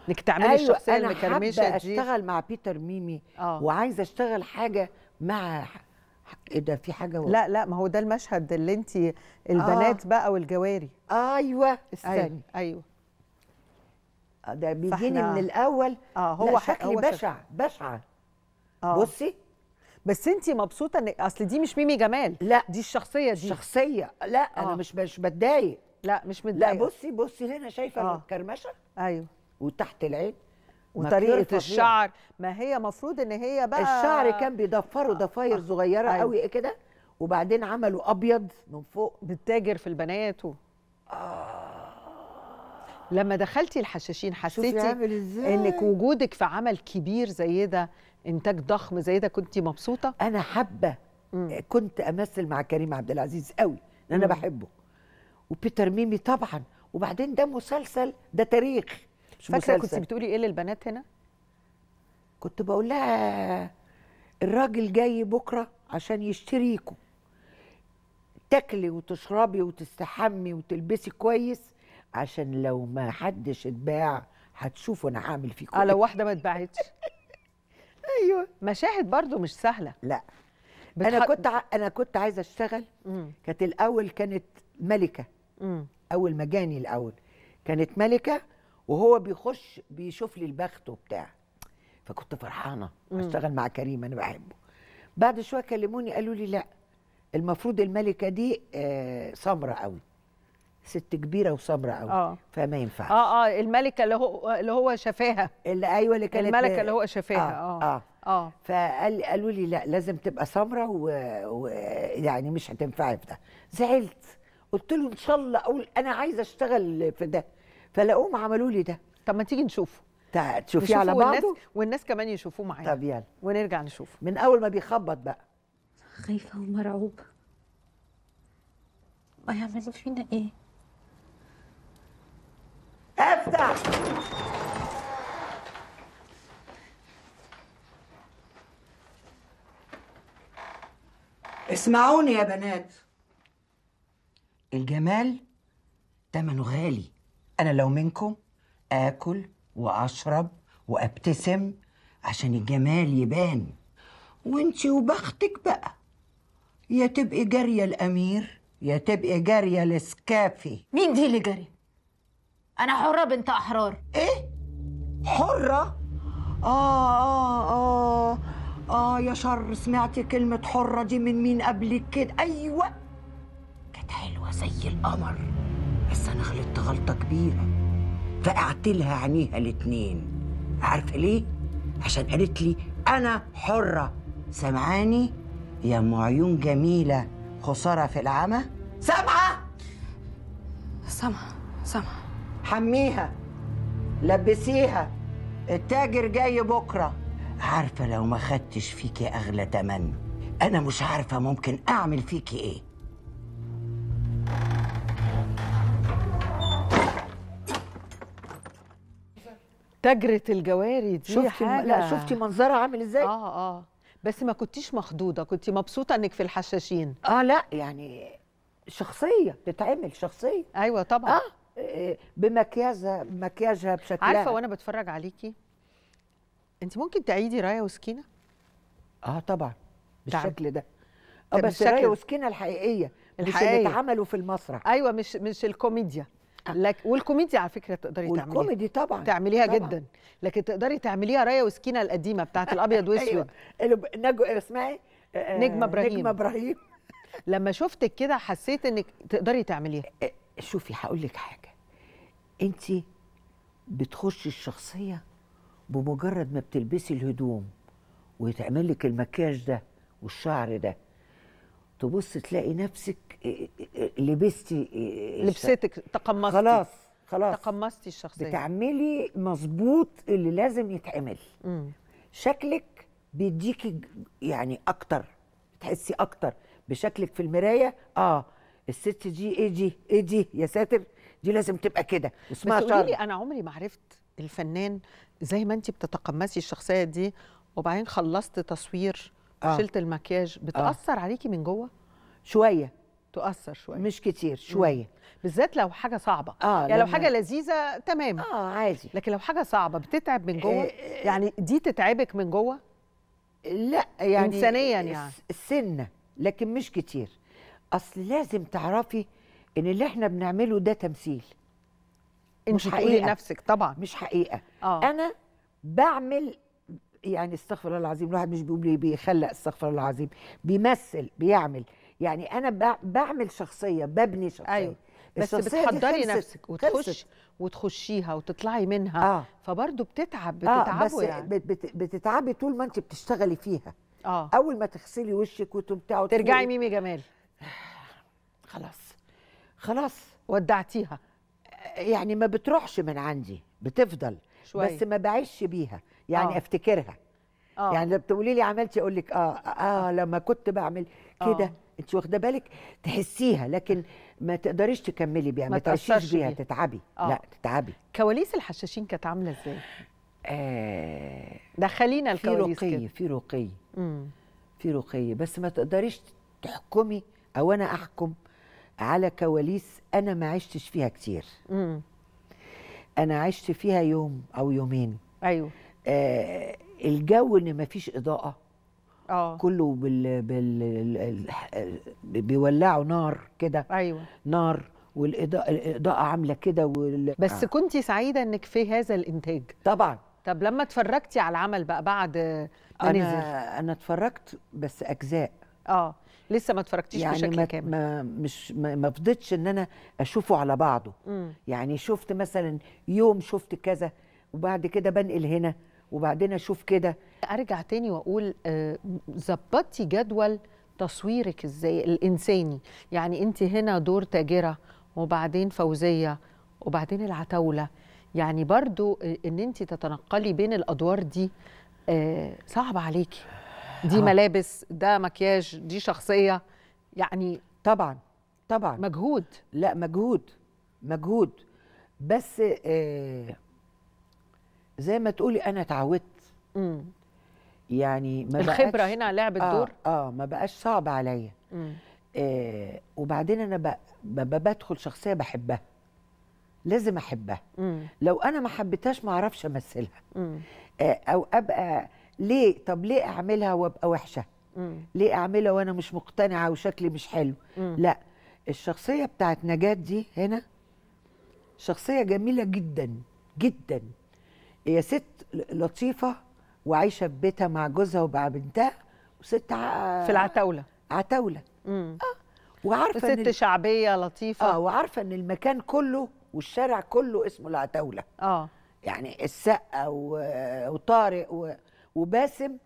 انك تعملي أيوة الشخصيه أنا المكرمشه حابة دي اشتغل مع بيتر ميمي آه. وعايزه اشتغل حاجه مع ايه ده في حاجه و... لا لا ما هو ده المشهد اللي انت البنات آه. بقى والجواري ايوه استني ايوه, أيوه. ده بيجيني من الاول آه هو شكلي بشع بشعه آه. بصي بس انت مبسوطه ان اصل دي مش ميمي جمال لا دي الشخصيه دي شخصيه لا آه. انا مش مش بتضايق لا مش متضايقه لا بصي بصي هنا شايفه آه. الكرمشه ايوه وتحت العين وطريقه الشعر ما هي مفروض ان هي بقى الشعر كان بيضفروا آه، ضفاير آه. صغيره أيوه. قوي كده وبعدين عملوا ابيض من فوق بتتاجر في البنات و... آه. لما دخلتي الحشاشين حسيتي انك وجودك في عمل كبير زي ده انتاج ضخم زي ده كنت مبسوطه انا حابه كنت امثل مع كريم عبد العزيز قوي ان انا مم. بحبه وبيتر ميمي طبعا وبعدين ده مسلسل ده تاريخ فاكره كنت بتقولي ايه للبنات هنا كنت بقول لها الراجل جاي بكره عشان يشتريكوا تاكلي وتشربي وتستحمي وتلبسي كويس عشان لو ما حدش اتباع هتشوفوا انا هعمل فيكم اه لو واحده ما اتباعتش ايوه مشاهد برضو مش سهله لا بتح... انا كنت ع... انا كنت عايزه اشتغل كانت الاول كانت ملكه مم. اول ما جاني الاول كانت ملكه وهو بيخش بيشوف لي البخت وبتاع فكنت فرحانه اشتغل مع كريم انا بحبه بعد شويه كلموني قالوا لي لا المفروض الملكه دي آه سمره قوي ست كبيره وصابره قوي آه. فما ينفعش اه اه الملكه اللي هو اللي هو شفاها اللي ايوه اللي كانت الملكه اللي هو شفاها آه،, اه اه, آه. فقال قالوا لي لا لازم تبقى سمره ويعني و... يعني مش هتنفعي في ده زعلت قلت له ان شاء الله اقول انا عايزه اشتغل في ده فلاقوهم عملوا لي ده طب ما تيجي نشوفه تعال تشوفيه على بعضه والناس, والناس كمان يشوفوه معايا طب يلا ونرجع نشوفه من اول ما بيخبط بقى خايفه ومرعوبه هيعملوا فينا ايه افتح اسمعوني يا بنات الجمال تمنه غالي انا لو منكم اكل واشرب وابتسم عشان الجمال يبان وانتي وبختك بقى يا تبقي جاريه الامير يا تبقي جاريه لسكافي مين دي اللي جاريه انا حره بنت احرار ايه حره اه اه اه اه يا شر سمعت كلمه حره دي من مين قبل كده ايوه كانت حلوه زي القمر بس انا غلطت غلطه كبيره فقعت لها عينيها الاتنين عارف ليه عشان قالت لي انا حره سامعاني يا ام عيون جميله خساره في العمى سامعه سامعه سامعه حميها لبسيها التاجر جاي بكره عارفه لو ما خدتش فيكي اغلى تمن انا مش عارفه ممكن اعمل فيكي ايه تجرة الجواري دي شفت حاجة. لا شفتي منظرها عامل ازاي اه اه بس ما كنتيش مخضوضه كنت مبسوطه انك في الحشاشين اه لا يعني شخصيه بتتعمل شخصيه ايوه طبعا آه. بمكياجها بمكياجها بشكلها عارفه وانا بتفرج عليكي انت ممكن تعيدي رايه وسكينه اه طبعا بالشكل ده اه بس رايه وسكينه الحقيقيه الحقيقيه اللي اتعملوا في المسرح ايوه مش مش الكوميديا آه. لك والكوميديا على فكره تقدري تعمليها والكوميدي طبعا تعمليها طبعًا. جدا لكن تقدري تعمليها رايه وسكينه القديمه بتاعت الابيض أيوة. واسود ايوه نجو اسمها ايه آه، آه، نجمه ابراهيم نجمه ابراهيم لما شفتك كده حسيت انك تقدري تعمليها شوفي هقول لك حاجه انت بتخشي الشخصيه بمجرد ما بتلبسي الهدوم ويتعمل لك المكياج ده والشعر ده تبص تلاقي نفسك لبستي لبستك تقمصتي خلاص خلاص تقمصتي الشخصيه بتعملي مظبوط اللي لازم يتعمل مم. شكلك بيديكي يعني اكتر تحسي اكتر بشكلك في المرايه اه الست دي ايه دي ايه دي يا ساتر دي لازم تبقى كده اسمها بس قولي انا عمري ما عرفت الفنان زي ما انت بتتقمصي الشخصيه دي وبعدين خلصت تصوير آه. شلت المكياج آه. بتاثر آه. عليكي من جوه شويه تؤثر شويه مش كتير شويه بالذات لو حاجه صعبه آه يعني لو حاجه لذيذه تمام اه عادي لكن لو حاجه صعبه بتتعب من آه، جوه آه يعني دي تتعبك من جوه لا يعني انسانيا يعني سنه لكن مش كتير اصل لازم تعرفي ان اللي احنا بنعمله ده تمثيل مش حقيقه نفسك طبعا مش حقيقه آه. انا بعمل يعني استغفر الله العظيم الواحد مش بيقول لي بيخلق استغفر الله العظيم بيمثل بيعمل يعني انا بعمل شخصيه ببني شخصيه أيوة. بس بتحضري نفسك وتخش وتخشيها وتطلعي منها آه. فبرضه بتتعب بتتعبي آه بس يعني. بتتعبي طول ما انت بتشتغلي فيها آه. اول ما تغسلي وشك وتمتعي ترجعي ميمي جمال خلاص خلاص ودعتيها يعني ما بتروحش من عندي بتفضل شوي. بس ما بعيش بيها يعني آه. افتكرها آه. يعني بتقولي لي عملتي اقول لك آه, اه, آه، لما كنت بعمل كده آه. انت واخده بالك تحسيها لكن ما تقدريش تكملي بيها ما, ما تعيشيش بيها تتعبي آه. لا تتعبي كواليس الحشاشين كانت عامله ازاي آه دخلينا الكواليس في رقي في رقي في رقي بس ما تقدريش تحكمي او انا احكم على كواليس انا ما عشتش فيها كتير مم. انا عشت فيها يوم او يومين ايوه آه الجو ان ما فيش اضاءه اه كله بال بال بيولعوا نار كده ايوه نار والاضاءه عامله كده وال... بس آه. كنت سعيده انك في هذا الانتاج طبعا طب لما اتفرجتي على العمل بقى بعد ما انا نزل. انا اتفرجت بس اجزاء اه لسه ما اتفرجتيش يعني بشكل ما كامل ما مش ما فضيتش ان انا اشوفه على بعضه مم. يعني شفت مثلا يوم شفت كذا وبعد كده بنقل هنا وبعدين اشوف كده ارجع تاني واقول آه، ظبطتي جدول تصويرك ازاي الانساني يعني انت هنا دور تاجره وبعدين فوزيه وبعدين العتاوله يعني برضو آه، ان انت تتنقلي بين الادوار دي آه، صعب عليكي دي آه. ملابس ده مكياج دي شخصيه يعني طبعا طبعا مجهود لا مجهود مجهود بس آه زي ما تقولي انا اتعودت يعني ما الخبره هنا لعبت آه دور اه ما بقاش صعب عليا آه وبعدين انا بدخل شخصيه بحبها لازم احبها مم. لو انا ما حبيتهاش ما اعرفش امثلها آه او ابقى ليه طب ليه اعملها وابقى وحشه مم. ليه اعملها وانا مش مقتنعه وشكلي مش حلو مم. لا الشخصيه بتاعت نجاة دي هنا شخصيه جميله جدا جدا هي ست لطيفه وعايشه في بيتها مع جوزها وبنتها بنتها وست ع... في العتاوله عتاوله آه، وعارفه ست إن... شعبيه لطيفه اه وعارفه ان المكان كله والشارع كله اسمه العتاوله اه يعني السقه و... وطارق و... وباسم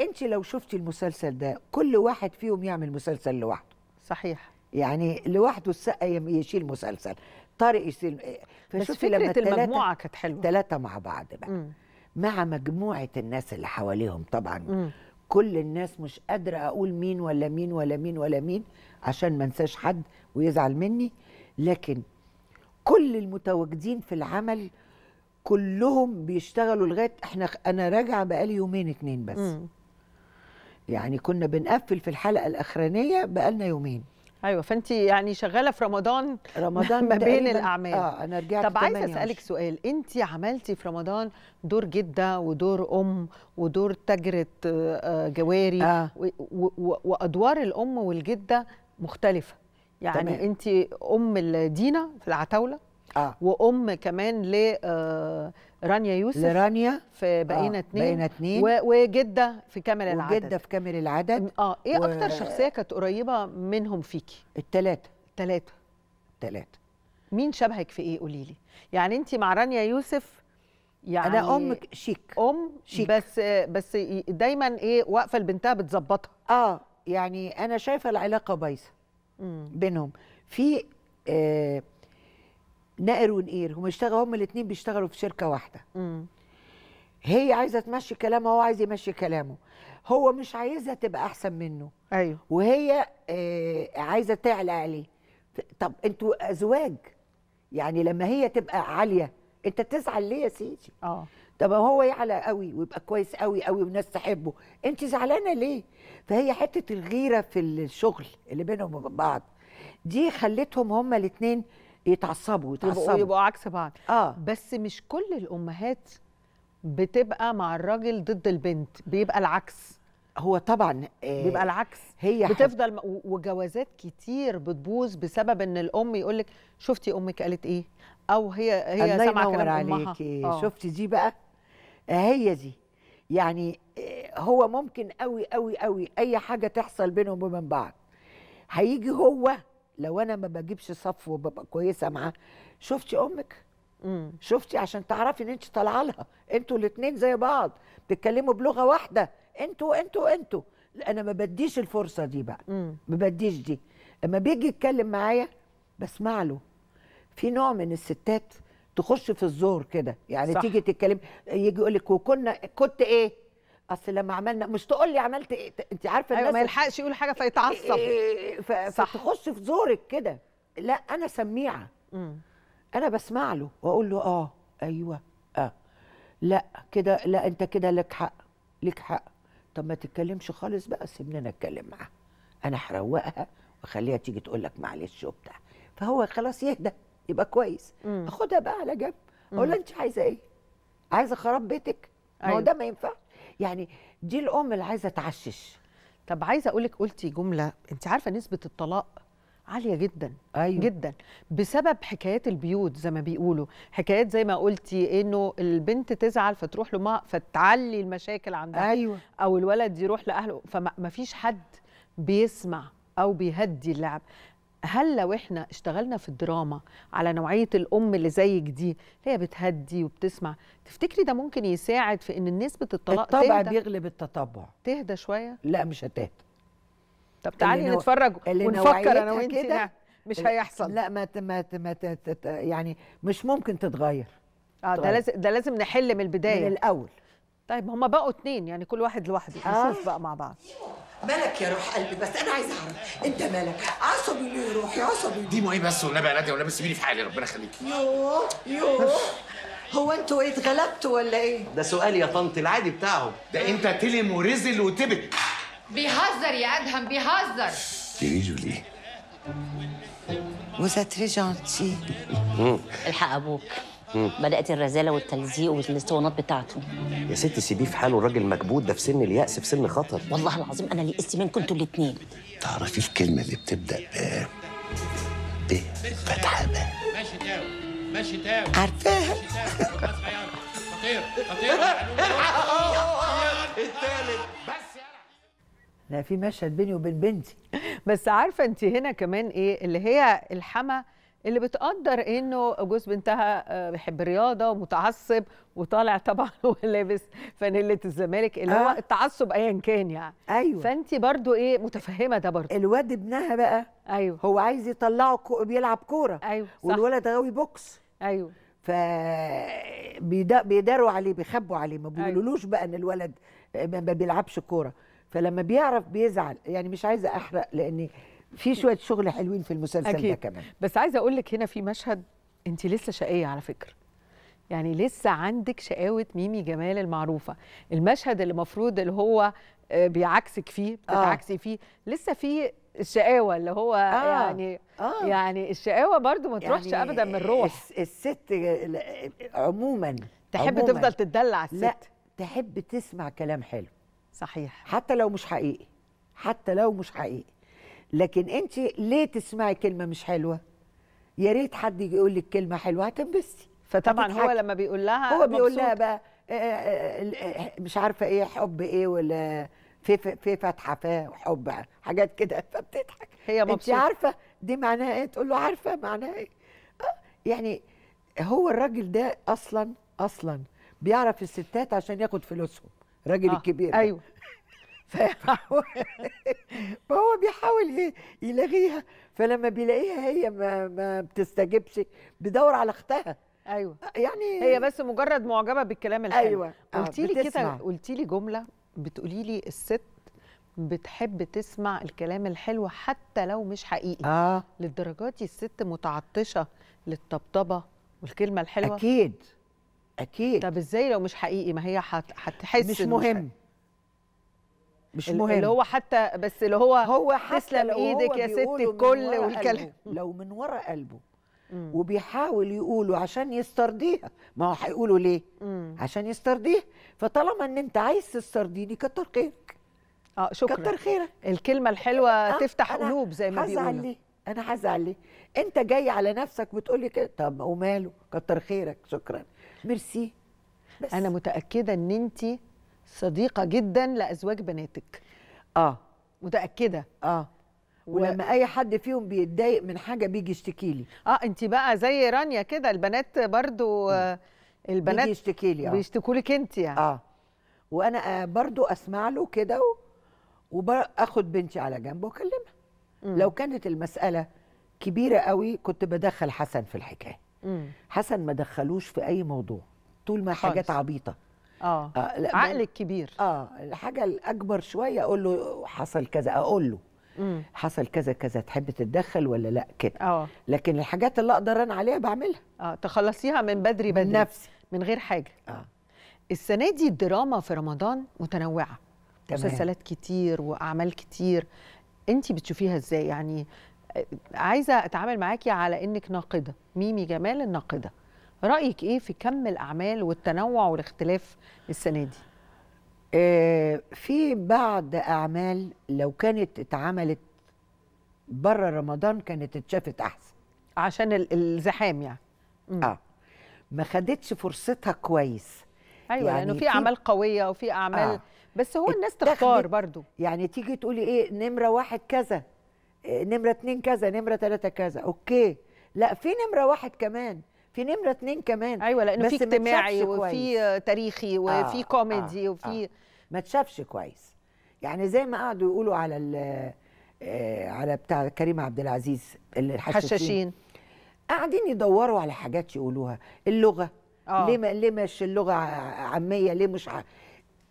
انت لو شفتي المسلسل ده كل واحد فيهم يعمل مسلسل لوحده صحيح يعني لوحده السقا يشيل مسلسل طارق يشيل فشوفي لما المجموعه كانت حلوه ثلاثه مع بعض بقى مم. مع مجموعه الناس اللي حواليهم طبعا مم. كل الناس مش قادره اقول مين ولا مين ولا مين ولا مين عشان ما انساش حد ويزعل مني لكن كل المتواجدين في العمل كلهم بيشتغلوا لغايه احنا انا راجعه بقالي يومين اتنين بس يعني كنا بنقفل في الحلقه الاخرانيه بقالنا يومين ايوه فانت يعني شغاله في رمضان رمضان ما بين الاعمال اه انا رجعت طب عايزه اسالك سؤال انت عملتي في رمضان دور جده ودور ام ودور تاجره آه، آه، جواري آه. وادوار الام والجده مختلفه يعني انت ام الدينا في العتاوله آه. وام كمان ل آه، رانيا يوسف لرانيا في بقينا آه. اتنين بقينا اتنين وجده في كامل العدد وجده في كامل العدد اه ايه و... اكتر شخصيه كانت قريبه منهم فيكي التلاته التلاته التلاته مين شبهك في ايه قولي لي يعني انت مع رانيا يوسف يعني انا ام شيك ام شيك بس بس دايما ايه واقفه لبنتها بتظبطها اه يعني انا شايفه العلاقه بايظه بينهم في آه نائر ونقير هم اشتغلوا هم الاثنين بيشتغلوا في شركه واحده م. هي عايزه تمشي كلامها هو عايز يمشي كلامه هو مش عايزها تبقى احسن منه ايوه وهي آه عايزه تعلى عليه طب انتوا ازواج يعني لما هي تبقى عاليه انت تزعل ليه يا سيدي اه طب هو يعلى قوي ويبقى كويس قوي قوي والناس تحبه انت زعلانه ليه فهي حته الغيره في الشغل اللي بينهم وبين بعض دي خلتهم هما الاثنين يتعصبوا يتعصبوا يبقوا, عكس بعض اه بس مش كل الامهات بتبقى مع الراجل ضد البنت بيبقى العكس هو طبعا آه بيبقى العكس هي بتفضل حب... وجوازات كتير بتبوظ بسبب ان الام يقول لك شفتي امك قالت ايه او هي هي سامعه كلام عليكي آه. شفتي دي بقى آه، هي دي يعني آه، هو ممكن قوي قوي قوي اي حاجه تحصل بينهم وبين بعض هيجي هو لو انا ما بجيبش صف وببقى كويسه معاه شفتي امك مم. شفتي عشان تعرفي ان انت طالعه لها انتوا الاثنين زي بعض بتتكلموا بلغه واحده انتوا انتوا انتوا انا ما بديش الفرصه دي بقى ما بديش دي لما بيجي يتكلم معايا بسمع له في نوع من الستات تخش في الزور كده يعني صح. تيجي تتكلم يجي يقول لك وكنا كنت ايه اصل لما عملنا مش تقول لي عملت ايه انت عارفه أيوة، الناس أيوة ما يلحقش يقول حاجه فيتعصب إيه، إيه، صح فتخش في زورك كده لا انا سميعه انا بسمع له واقول له اه ايوه اه لا كده لا انت كده لك حق لك حق طب ما تتكلمش خالص بقى سيبنا انا اتكلم معاها انا هروقها واخليها تيجي تقول لك معلش وبتاع فهو خلاص يهدى يبقى كويس مم. اخدها بقى على جنب اقول لها انت عايزه ايه عايزه خراب بيتك ما هو أيوة. ده ما ينفعش يعني دي الام اللي عايزه تعشش طب عايزه اقول لك قلتي جمله انت عارفه نسبه الطلاق عاليه جدا أيوة. جدا بسبب حكايات البيوت زي ما بيقولوا حكايات زي ما قلتي انه البنت تزعل فتروح لماما فتعلي المشاكل عندها أيوة. او الولد يروح لاهله فما فيش حد بيسمع او بيهدي اللعب هل لو احنا اشتغلنا في الدراما على نوعيه الام اللي زيك دي هي بتهدي وبتسمع تفتكري ده ممكن يساعد في ان نسبه الطلاق الطبع تهدى بيغلب التطبع تهدى شويه لا مش هتهدى طب تعالي نو... نتفرج ونفكر انا وانت كده مش هيحصل لا ما ت... ما ت... ما ت... يعني مش ممكن تتغير اه ده لازم ده لازم نحل من البدايه من الاول طيب هما بقوا اتنين يعني كل واحد لوحده آه. نشوف بقى مع بعض مالك يا روح قلبي بس انا عايزه اعرف انت مالك عصبي ليه يا روحي عصبي دي مو ايه بس والنبي يا ناديه والنبي سيبيني في حالي ربنا يخليكي يوه يوه هو انتوا ايه اتغلبتوا ولا ايه؟ ده سؤال يا طنط العادي بتاعهم ده انت تلم ورزل وتبت بيهزر يا ادهم بيهزر تريجو ليه؟ وزا تري الحق ابوك بدات الرزاله والتلزيق والاسطوانات بتاعته يا ست سيبيه في حاله الراجل مكبوت ده في سن الياس في سن خطر والله العظيم انا اللي قست منكم انتوا الاثنين تعرفي الكلمه اللي بتبدا ب ب فتحه ب ماشي تاو ماشي تاو عارفاها خطير خطير الثالث في مشهد بيني وبين بنتي بس عارفه انت هنا كمان ايه اللي هي الحما اللي بتقدر انه جوز بنتها آه، بيحب الرياضه ومتعصب وطالع طبعا هو لابس فانيله الزمالك اللي آه. هو التعصب ايا كان يعني ايوه فانت برضو ايه متفهمه ده برضو الواد ابنها بقى ايوه هو عايز يطلعه كو بيلعب كوره ايوه صح. والولد غاوي بوكس ايوه ف بيداروا عليه بيخبوا عليه ما أيوه. بيقولولوش بقى ان الولد ما بيلعبش كوره فلما بيعرف بيزعل يعني مش عايزه احرق لاني في شويه شغل حلوين في المسلسل أكيد. ده كمان بس عايزه اقول لك هنا في مشهد انت لسه شقيه على فكره يعني لسه عندك شقاوه ميمي جمال المعروفه المشهد اللي المفروض اللي هو آه، بيعكسك فيه بتتعكسي آه. فيه لسه في الشقاوه اللي هو آه. يعني آه. يعني الشقاوه برضو ما تروحش يعني ابدا من الروح الست عموما تحب عموماً. تفضل تدلع الست لا تحب تسمع كلام حلو صحيح حتى لو مش حقيقي حتى لو مش حقيقي لكن انت ليه تسمعي كلمه مش حلوه يا ريت حد يقول لك كلمه حلوه هتنبسطي فطبعا هو لما بيقول لها هو بيقول لها بقى آه، آه، آه، مش عارفه ايه حب ايه ولا في في فتحه فا حب حاجات كده فبتضحك هي مبسوطه انت عارفه دي معناها ايه تقول له عارفه معناها ايه يعني هو الراجل ده اصلا اصلا بيعرف الستات عشان ياخد فلوسهم الراجل آه. الكبير ايوه فهو بيحاول يلاغيها فلما بيلاقيها هي ما, ما بتستجبش بيدور على اختها ايوه يعني هي بس مجرد معجبه بالكلام الحلو ايوه آه، قلتي لي كده قلتي لي جمله بتقولي لي الست بتحب تسمع الكلام الحلو حتى لو مش حقيقي اه للدرجه دي الست متعطشه للطبطبه والكلمه الحلوه اكيد اكيد طب ازاي لو مش حقيقي ما هي هتحس مش مهم مش مهم اللي هو حتى بس اللي هو هو حتى تسلم ايدك يا ست الكل والكلام لو من ورا قلبه مم. وبيحاول يقوله عشان يسترضيها ما هو هيقولوا ليه مم. عشان يسترضيها فطالما ان انت عايز تسترضيني كتر خيرك اه شكرا كتر خيرك الكلمه الحلوه آه تفتح قلوب زي ما بيقولوا هزعل ليه انا هزعل ليه انت جاي على نفسك بتقول لي كده طب وماله كتر خيرك شكرا ميرسي بس انا متاكده ان انت صديقه جدا لازواج بناتك اه متاكده اه ولما و... اي حد فيهم بيتضايق من حاجه بيجي يشتكي لي اه انت بقى زي رانيا كده البنات برضو آه البنات بيجي يشتكي لي اه بيشتكوا لك انت يعني اه وانا آه برضو اسمع له كده و... وباخد بنتي على جنب واكلمها لو كانت المساله كبيره قوي كنت بدخل حسن في الحكايه مم. حسن ما دخلوش في اي موضوع طول ما حاجات عبيطه اه, آه، عقلك كبير اه الحاجه الاكبر شويه اقول له حصل كذا اقول له مم. حصل كذا كذا تحب تتدخل ولا لا كده اه لكن الحاجات اللي اقدر انا عليها بعملها اه تخلصيها من بدري بدري من نفسي من غير حاجه اه السنه دي الدراما في رمضان متنوعه تمام. مسلسلات كتير واعمال كتير انت بتشوفيها ازاي يعني آه، عايزه اتعامل معاكي على انك ناقده ميمي جمال الناقده رايك ايه في كم الاعمال والتنوع والاختلاف السنه دي آه في بعض اعمال لو كانت اتعملت بره رمضان كانت اتشافت احسن عشان الزحام يعني اه ما خدتش فرصتها كويس ايوه يعني لانه في اعمال قويه وفي آه. اعمال آه. بس هو الناس تختار برضو يعني تيجي تقولي ايه نمره واحد كذا آه، نمره اتنين كذا نمره تلاته كذا اوكي لا في نمره واحد كمان في نمره اتنين كمان ايوه لانه في اجتماعي وفي تاريخي وفي آه, آه،, آه. كوميدي آه وفي آه ما اتشافش كويس يعني زي ما قعدوا يقولوا على آه على بتاع كريم عبد العزيز الحشاشين قاعدين يدوروا على حاجات يقولوها اللغه آه. ليه ما ليه مش اللغه عاميه ليه مش ع...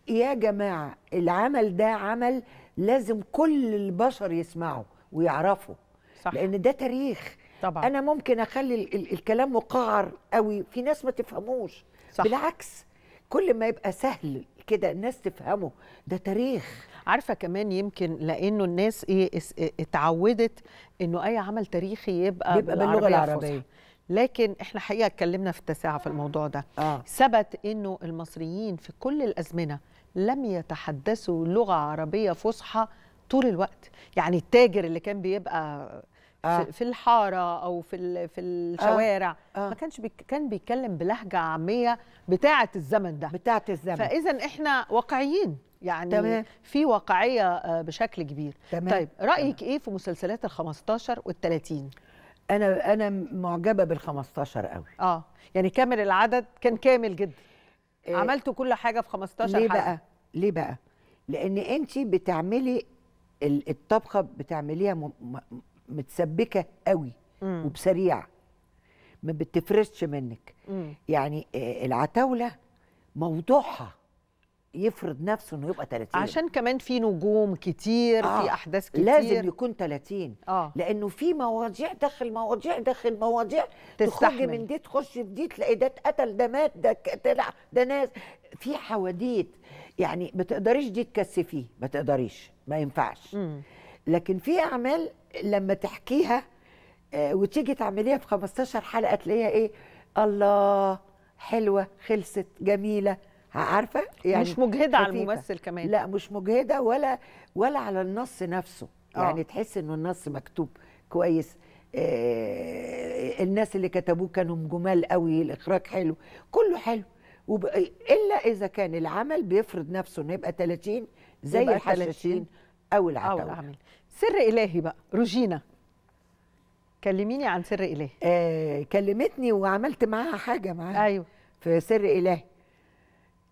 يا جماعه العمل ده عمل لازم كل البشر يسمعه ويعرفوا صح. لان ده تاريخ طبعا انا ممكن اخلي ال ال الكلام مقعر قوي في ناس ما تفهموش صح. بالعكس كل ما يبقى سهل كده الناس تفهمه ده تاريخ عارفه كمان يمكن لانه الناس ايه, إيه، اتعودت انه اي عمل تاريخي يبقى يبقى باللغه العربيه لكن احنا حقيقه اتكلمنا في التساعه في الموضوع ده آه. ثبت انه المصريين في كل الازمنه لم يتحدثوا لغه عربيه فصحى طول الوقت يعني التاجر اللي كان بيبقى آه. في الحاره او في في الشوارع آه. آه. ما كانش بيك كان بيتكلم بلهجه عاميه بتاعه الزمن ده بتاعه الزمن فاذا احنا واقعيين يعني تمام. في واقعيه آه، بشكل كبير تمام. طيب رايك تمام. ايه في مسلسلات ال15 وال30 انا انا معجبه بال15 قوي اه يعني كامل العدد كان كامل جدا إيه عملتوا كل حاجه في 15 ليه حلقه ليه بقى ليه بقى لان انت بتعملي الطبخه بتعمليها متسبكه قوي مم. وبسريعه ما بتفرشش منك مم. يعني آه، العتاوله موضوعها يفرض نفسه انه يبقى 30 عشان كمان في نجوم كتير آه. في احداث كتير لازم يكون 30 آه. لانه في مواضيع داخل مواضيع داخل مواضيع تخرج من دي تخش في دي تلاقي ده اتقتل ده مات ده طلع ده ناس في حواديت يعني ما تقدريش دي تكثفيه ما تقدريش ما ينفعش مم. لكن في اعمال لما تحكيها آه، وتيجي تعمليها في 15 حلقه تلاقيها ايه الله حلوه خلصت جميله عارفه يعني مش مجهده خفيفة. على الممثل كمان لا مش مجهده ولا ولا على النص نفسه أوه. يعني تحس انه النص مكتوب كويس آه الناس اللي كتبوه كانوا جمال قوي الاخراج حلو كله حلو وب... الا اذا كان العمل بيفرض نفسه انه يبقى 30 زي الحشاشين او العتاوله او العمل سر الهي بقى روجينا كلميني عن سر الهي آه كلمتني وعملت معاها حاجه معاها ايوه في سر الهي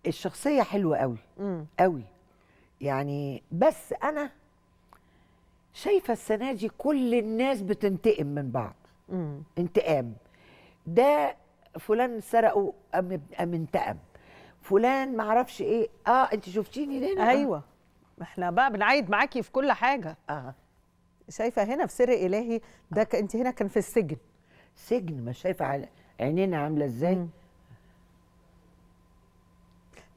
الشخصيه حلوه قوي قوي يعني بس انا شايفه السنه دي كل الناس بتنتقم من بعض مم. انتقام ده فلان سرقه ام ام انتقم فلان معرفش ايه اه انت شفتيني هنا ايوه ما احنا بقى بنعيد معاكي في كل حاجه اه شايفه هنا في سر الهي ده آه. انت هنا كان في السجن سجن ما شايفه عينينا عامله ازاي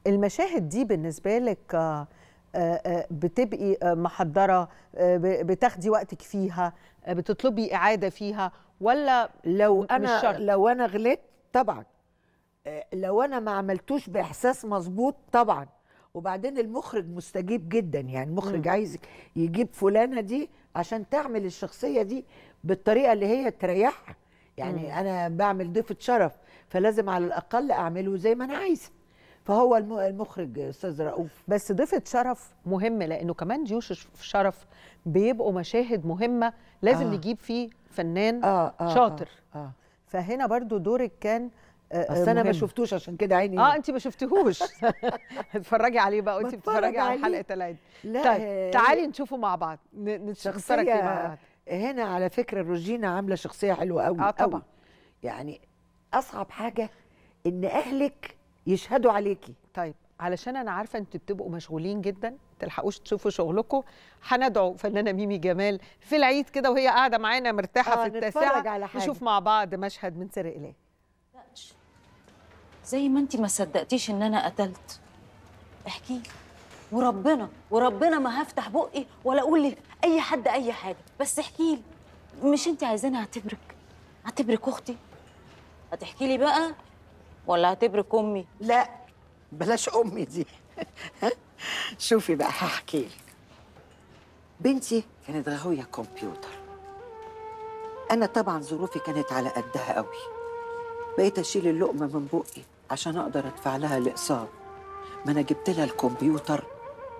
المشاهد دي بالنسبه لك آه, آه،, آه، بتبقي آه، محضره بتاخدي وقتك فيها بتطلبي اعاده فيها ولا لو انا لو انا غلطت طبعا لو انا ما عملتوش باحساس مظبوط طبعا وبعدين المخرج مستجيب جدا يعني المخرج مم. عايزك يجيب فلانه دي عشان تعمل الشخصيه دي بالطريقه اللي هي تريحها يعني مم. انا بعمل ضيفه شرف فلازم على الاقل اعمله زي ما انا عايزه فهو المخرج استاذ رؤوف بس ضيفه شرف مهم لانه كمان جيوش شرف بيبقوا مشاهد مهمه لازم آه. نجيب فيه فنان آه آه, آه، شاطر آه آه. فهنا برضو دورك كان آه، بس انا ما شفتوش عشان كده عيني اه انت ما شفتيهوش اتفرجي عليه بقى وانت بتتفرجي على حلقه العيد لا طيب آه، تعالي نشوفه مع بعض نتشخصرك مع بعض هنا على فكره روجينا عامله شخصيه حلوه قوي اه طبعا أوي. يعني اصعب حاجه ان اهلك يشهدوا عليكي طيب علشان انا عارفه انتوا بتبقوا مشغولين جدا تلحقوش تشوفوا شغلكم هندعو فنانه ميمي جمال في العيد كده وهي قاعده معانا مرتاحه آه في التاسعه نشوف مع بعض مشهد من سر إله زي ما انت ما صدقتيش ان انا قتلت احكي لي وربنا وربنا ما هفتح بقي ولا اقول لاي حد اي حاجه بس احكي لي مش انت عايزاني اعتبرك اعتبرك اختي هتحكي لي بقى ولا هتبرك امي لا بلاش امي دي شوفي بقى هحكي لك بنتي كانت غاويه كمبيوتر انا طبعا ظروفي كانت على قدها قوي بقيت اشيل اللقمه من بقي عشان اقدر ادفع لها الاقساط ما انا جبت لها الكمبيوتر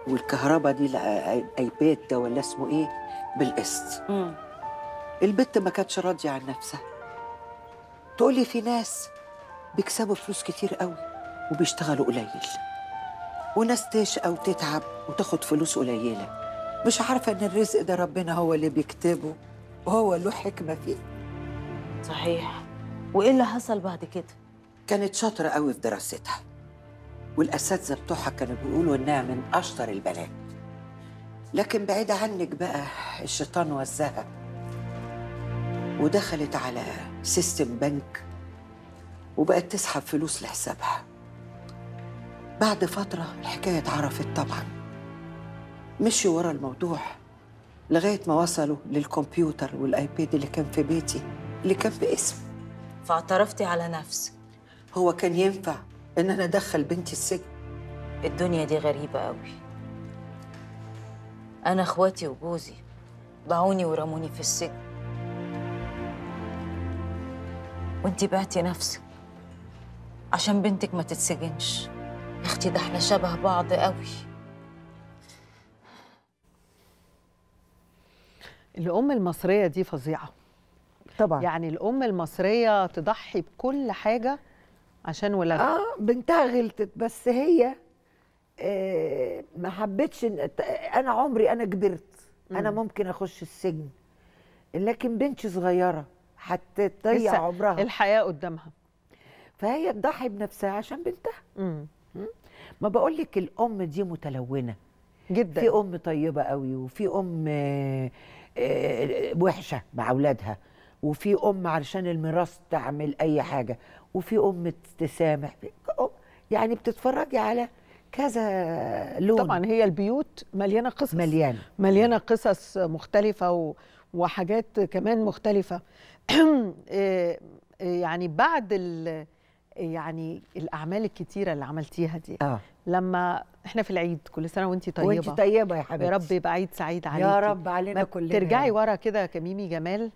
والكهرباء دي الايباد ده ولا اسمه ايه بالقسط البت ما كانتش راضيه عن نفسها تقولي في ناس بيكسبوا فلوس كتير قوي وبيشتغلوا قليل وناس تشقى وتتعب وتاخد فلوس قليله مش عارفه ان الرزق ده ربنا هو اللي بيكتبه وهو له حكمه فيه صحيح وايه اللي حصل بعد كده كانت شاطرة قوي في دراستها والأساتذة بتوعها كانوا بيقولوا إنها من أشطر البنات لكن بعيد عنك بقى الشيطان وزها ودخلت على سيستم بنك وبقت تسحب فلوس لحسابها بعد فترة الحكاية اتعرفت طبعا مشي ورا الموضوع لغاية ما وصلوا للكمبيوتر والآيباد اللي كان في بيتي اللي كان باسمي فاعترفتي على نفسك هو كان ينفع ان انا ادخل بنتي السجن الدنيا دي غريبه قوي انا اخواتي وجوزي ضعوني ورموني في السجن وانتي بعتي نفسك عشان بنتك ما تتسجنش يا اختي ده احنا شبه بعض قوي الام المصريه دي فظيعه طبعا يعني الام المصريه تضحي بكل حاجه عشان ولادها اه بنتها غلطت بس هي آه، ما حبتش انا عمري انا كبرت انا ممكن اخش السجن لكن بنتي صغيره حتى تضيع عمرها الحياه قدامها فهي تضحي بنفسها عشان بنتها مم. مم. ما بقول لك الام دي متلونه جدا في ام طيبه قوي وفي ام آه، آه، وحشه مع اولادها وفي ام علشان الميراث تعمل اي حاجه وفي ام تسامح يعني بتتفرجي على كذا لون طبعا هي البيوت مليانه قصص مليانه مليانه قصص مختلفه و... وحاجات كمان مختلفه آه، آه، يعني بعد ال... يعني الاعمال الكتيره اللي عملتيها دي آه. لما احنا في العيد كل سنه وانت طيبه وانت طيبه يا حبيبتي يا رب يبقى عيد سعيد عليكي يا رب علينا كلنا ترجعي ورا كده كميمي جمال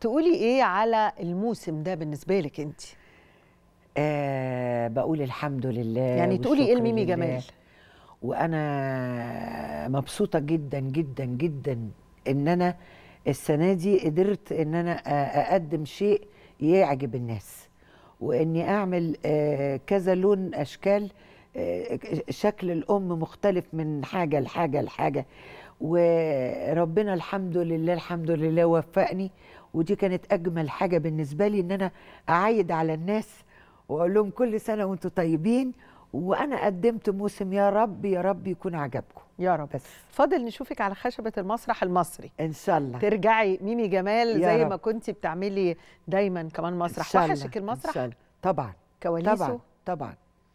تقولي ايه على الموسم ده بالنسبه لك انت آه بقول الحمد لله يعني تقولي ايه الميمي جمال وانا مبسوطه جدا جدا جدا ان انا السنه دي قدرت ان انا اقدم شيء يعجب الناس واني اعمل آه، كذا لون اشكال آه، شكل الام مختلف من حاجه لحاجه لحاجه وربنا الحمد لله الحمد لله وفقني ودي كانت اجمل حاجه بالنسبه لي ان انا اعايد على الناس واقول لهم كل سنه وانتم طيبين وانا قدمت موسم يا رب يا رب يكون عجبكم يا رب بس فاضل نشوفك على خشبه المسرح المصري ان شاء الله ترجعي ميمي جمال زي رب. ما كنتي بتعملي دايما كمان مسرح إن شاء الله. وحشك المسرح إن شاء الله. طبعا كواليسه طبعا طبعا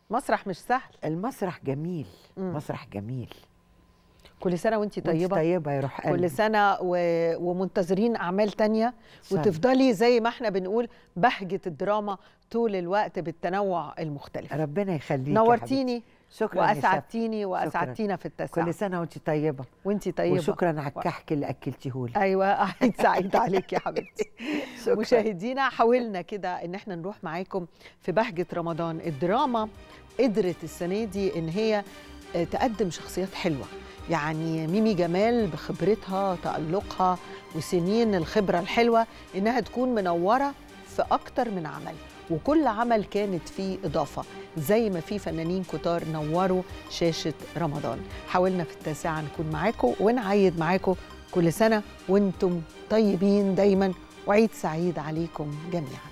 مسرح مش سهل المسرح جميل مم. مسرح جميل كل سنه وانت طيبه وانت طيبه يا روح قلبي. كل سنه و... ومنتظرين اعمال تانية وتفضلي زي ما احنا بنقول بهجه الدراما طول الوقت بالتنوع المختلف ربنا يخليك نورتيني شكرا واسعدتيني واسعدتينا في التسعه كل سنه وانت طيبه وانت طيبه وشكرا على الكحك اللي اكلتيه لي ايوه عيد سعيد عليك يا حبيبتي شكرا مشاهدينا حاولنا كده ان احنا نروح معاكم في بهجه رمضان الدراما قدرت السنه دي ان هي تقدم شخصيات حلوه يعني ميمي جمال بخبرتها تألقها وسنين الخبرة الحلوة إنها تكون منورة في أكتر من عمل وكل عمل كانت فيه إضافة زي ما في فنانين كتار نوروا شاشة رمضان حاولنا في التاسعة نكون معاكم ونعيد معاكم كل سنة وانتم طيبين دايما وعيد سعيد عليكم جميعاً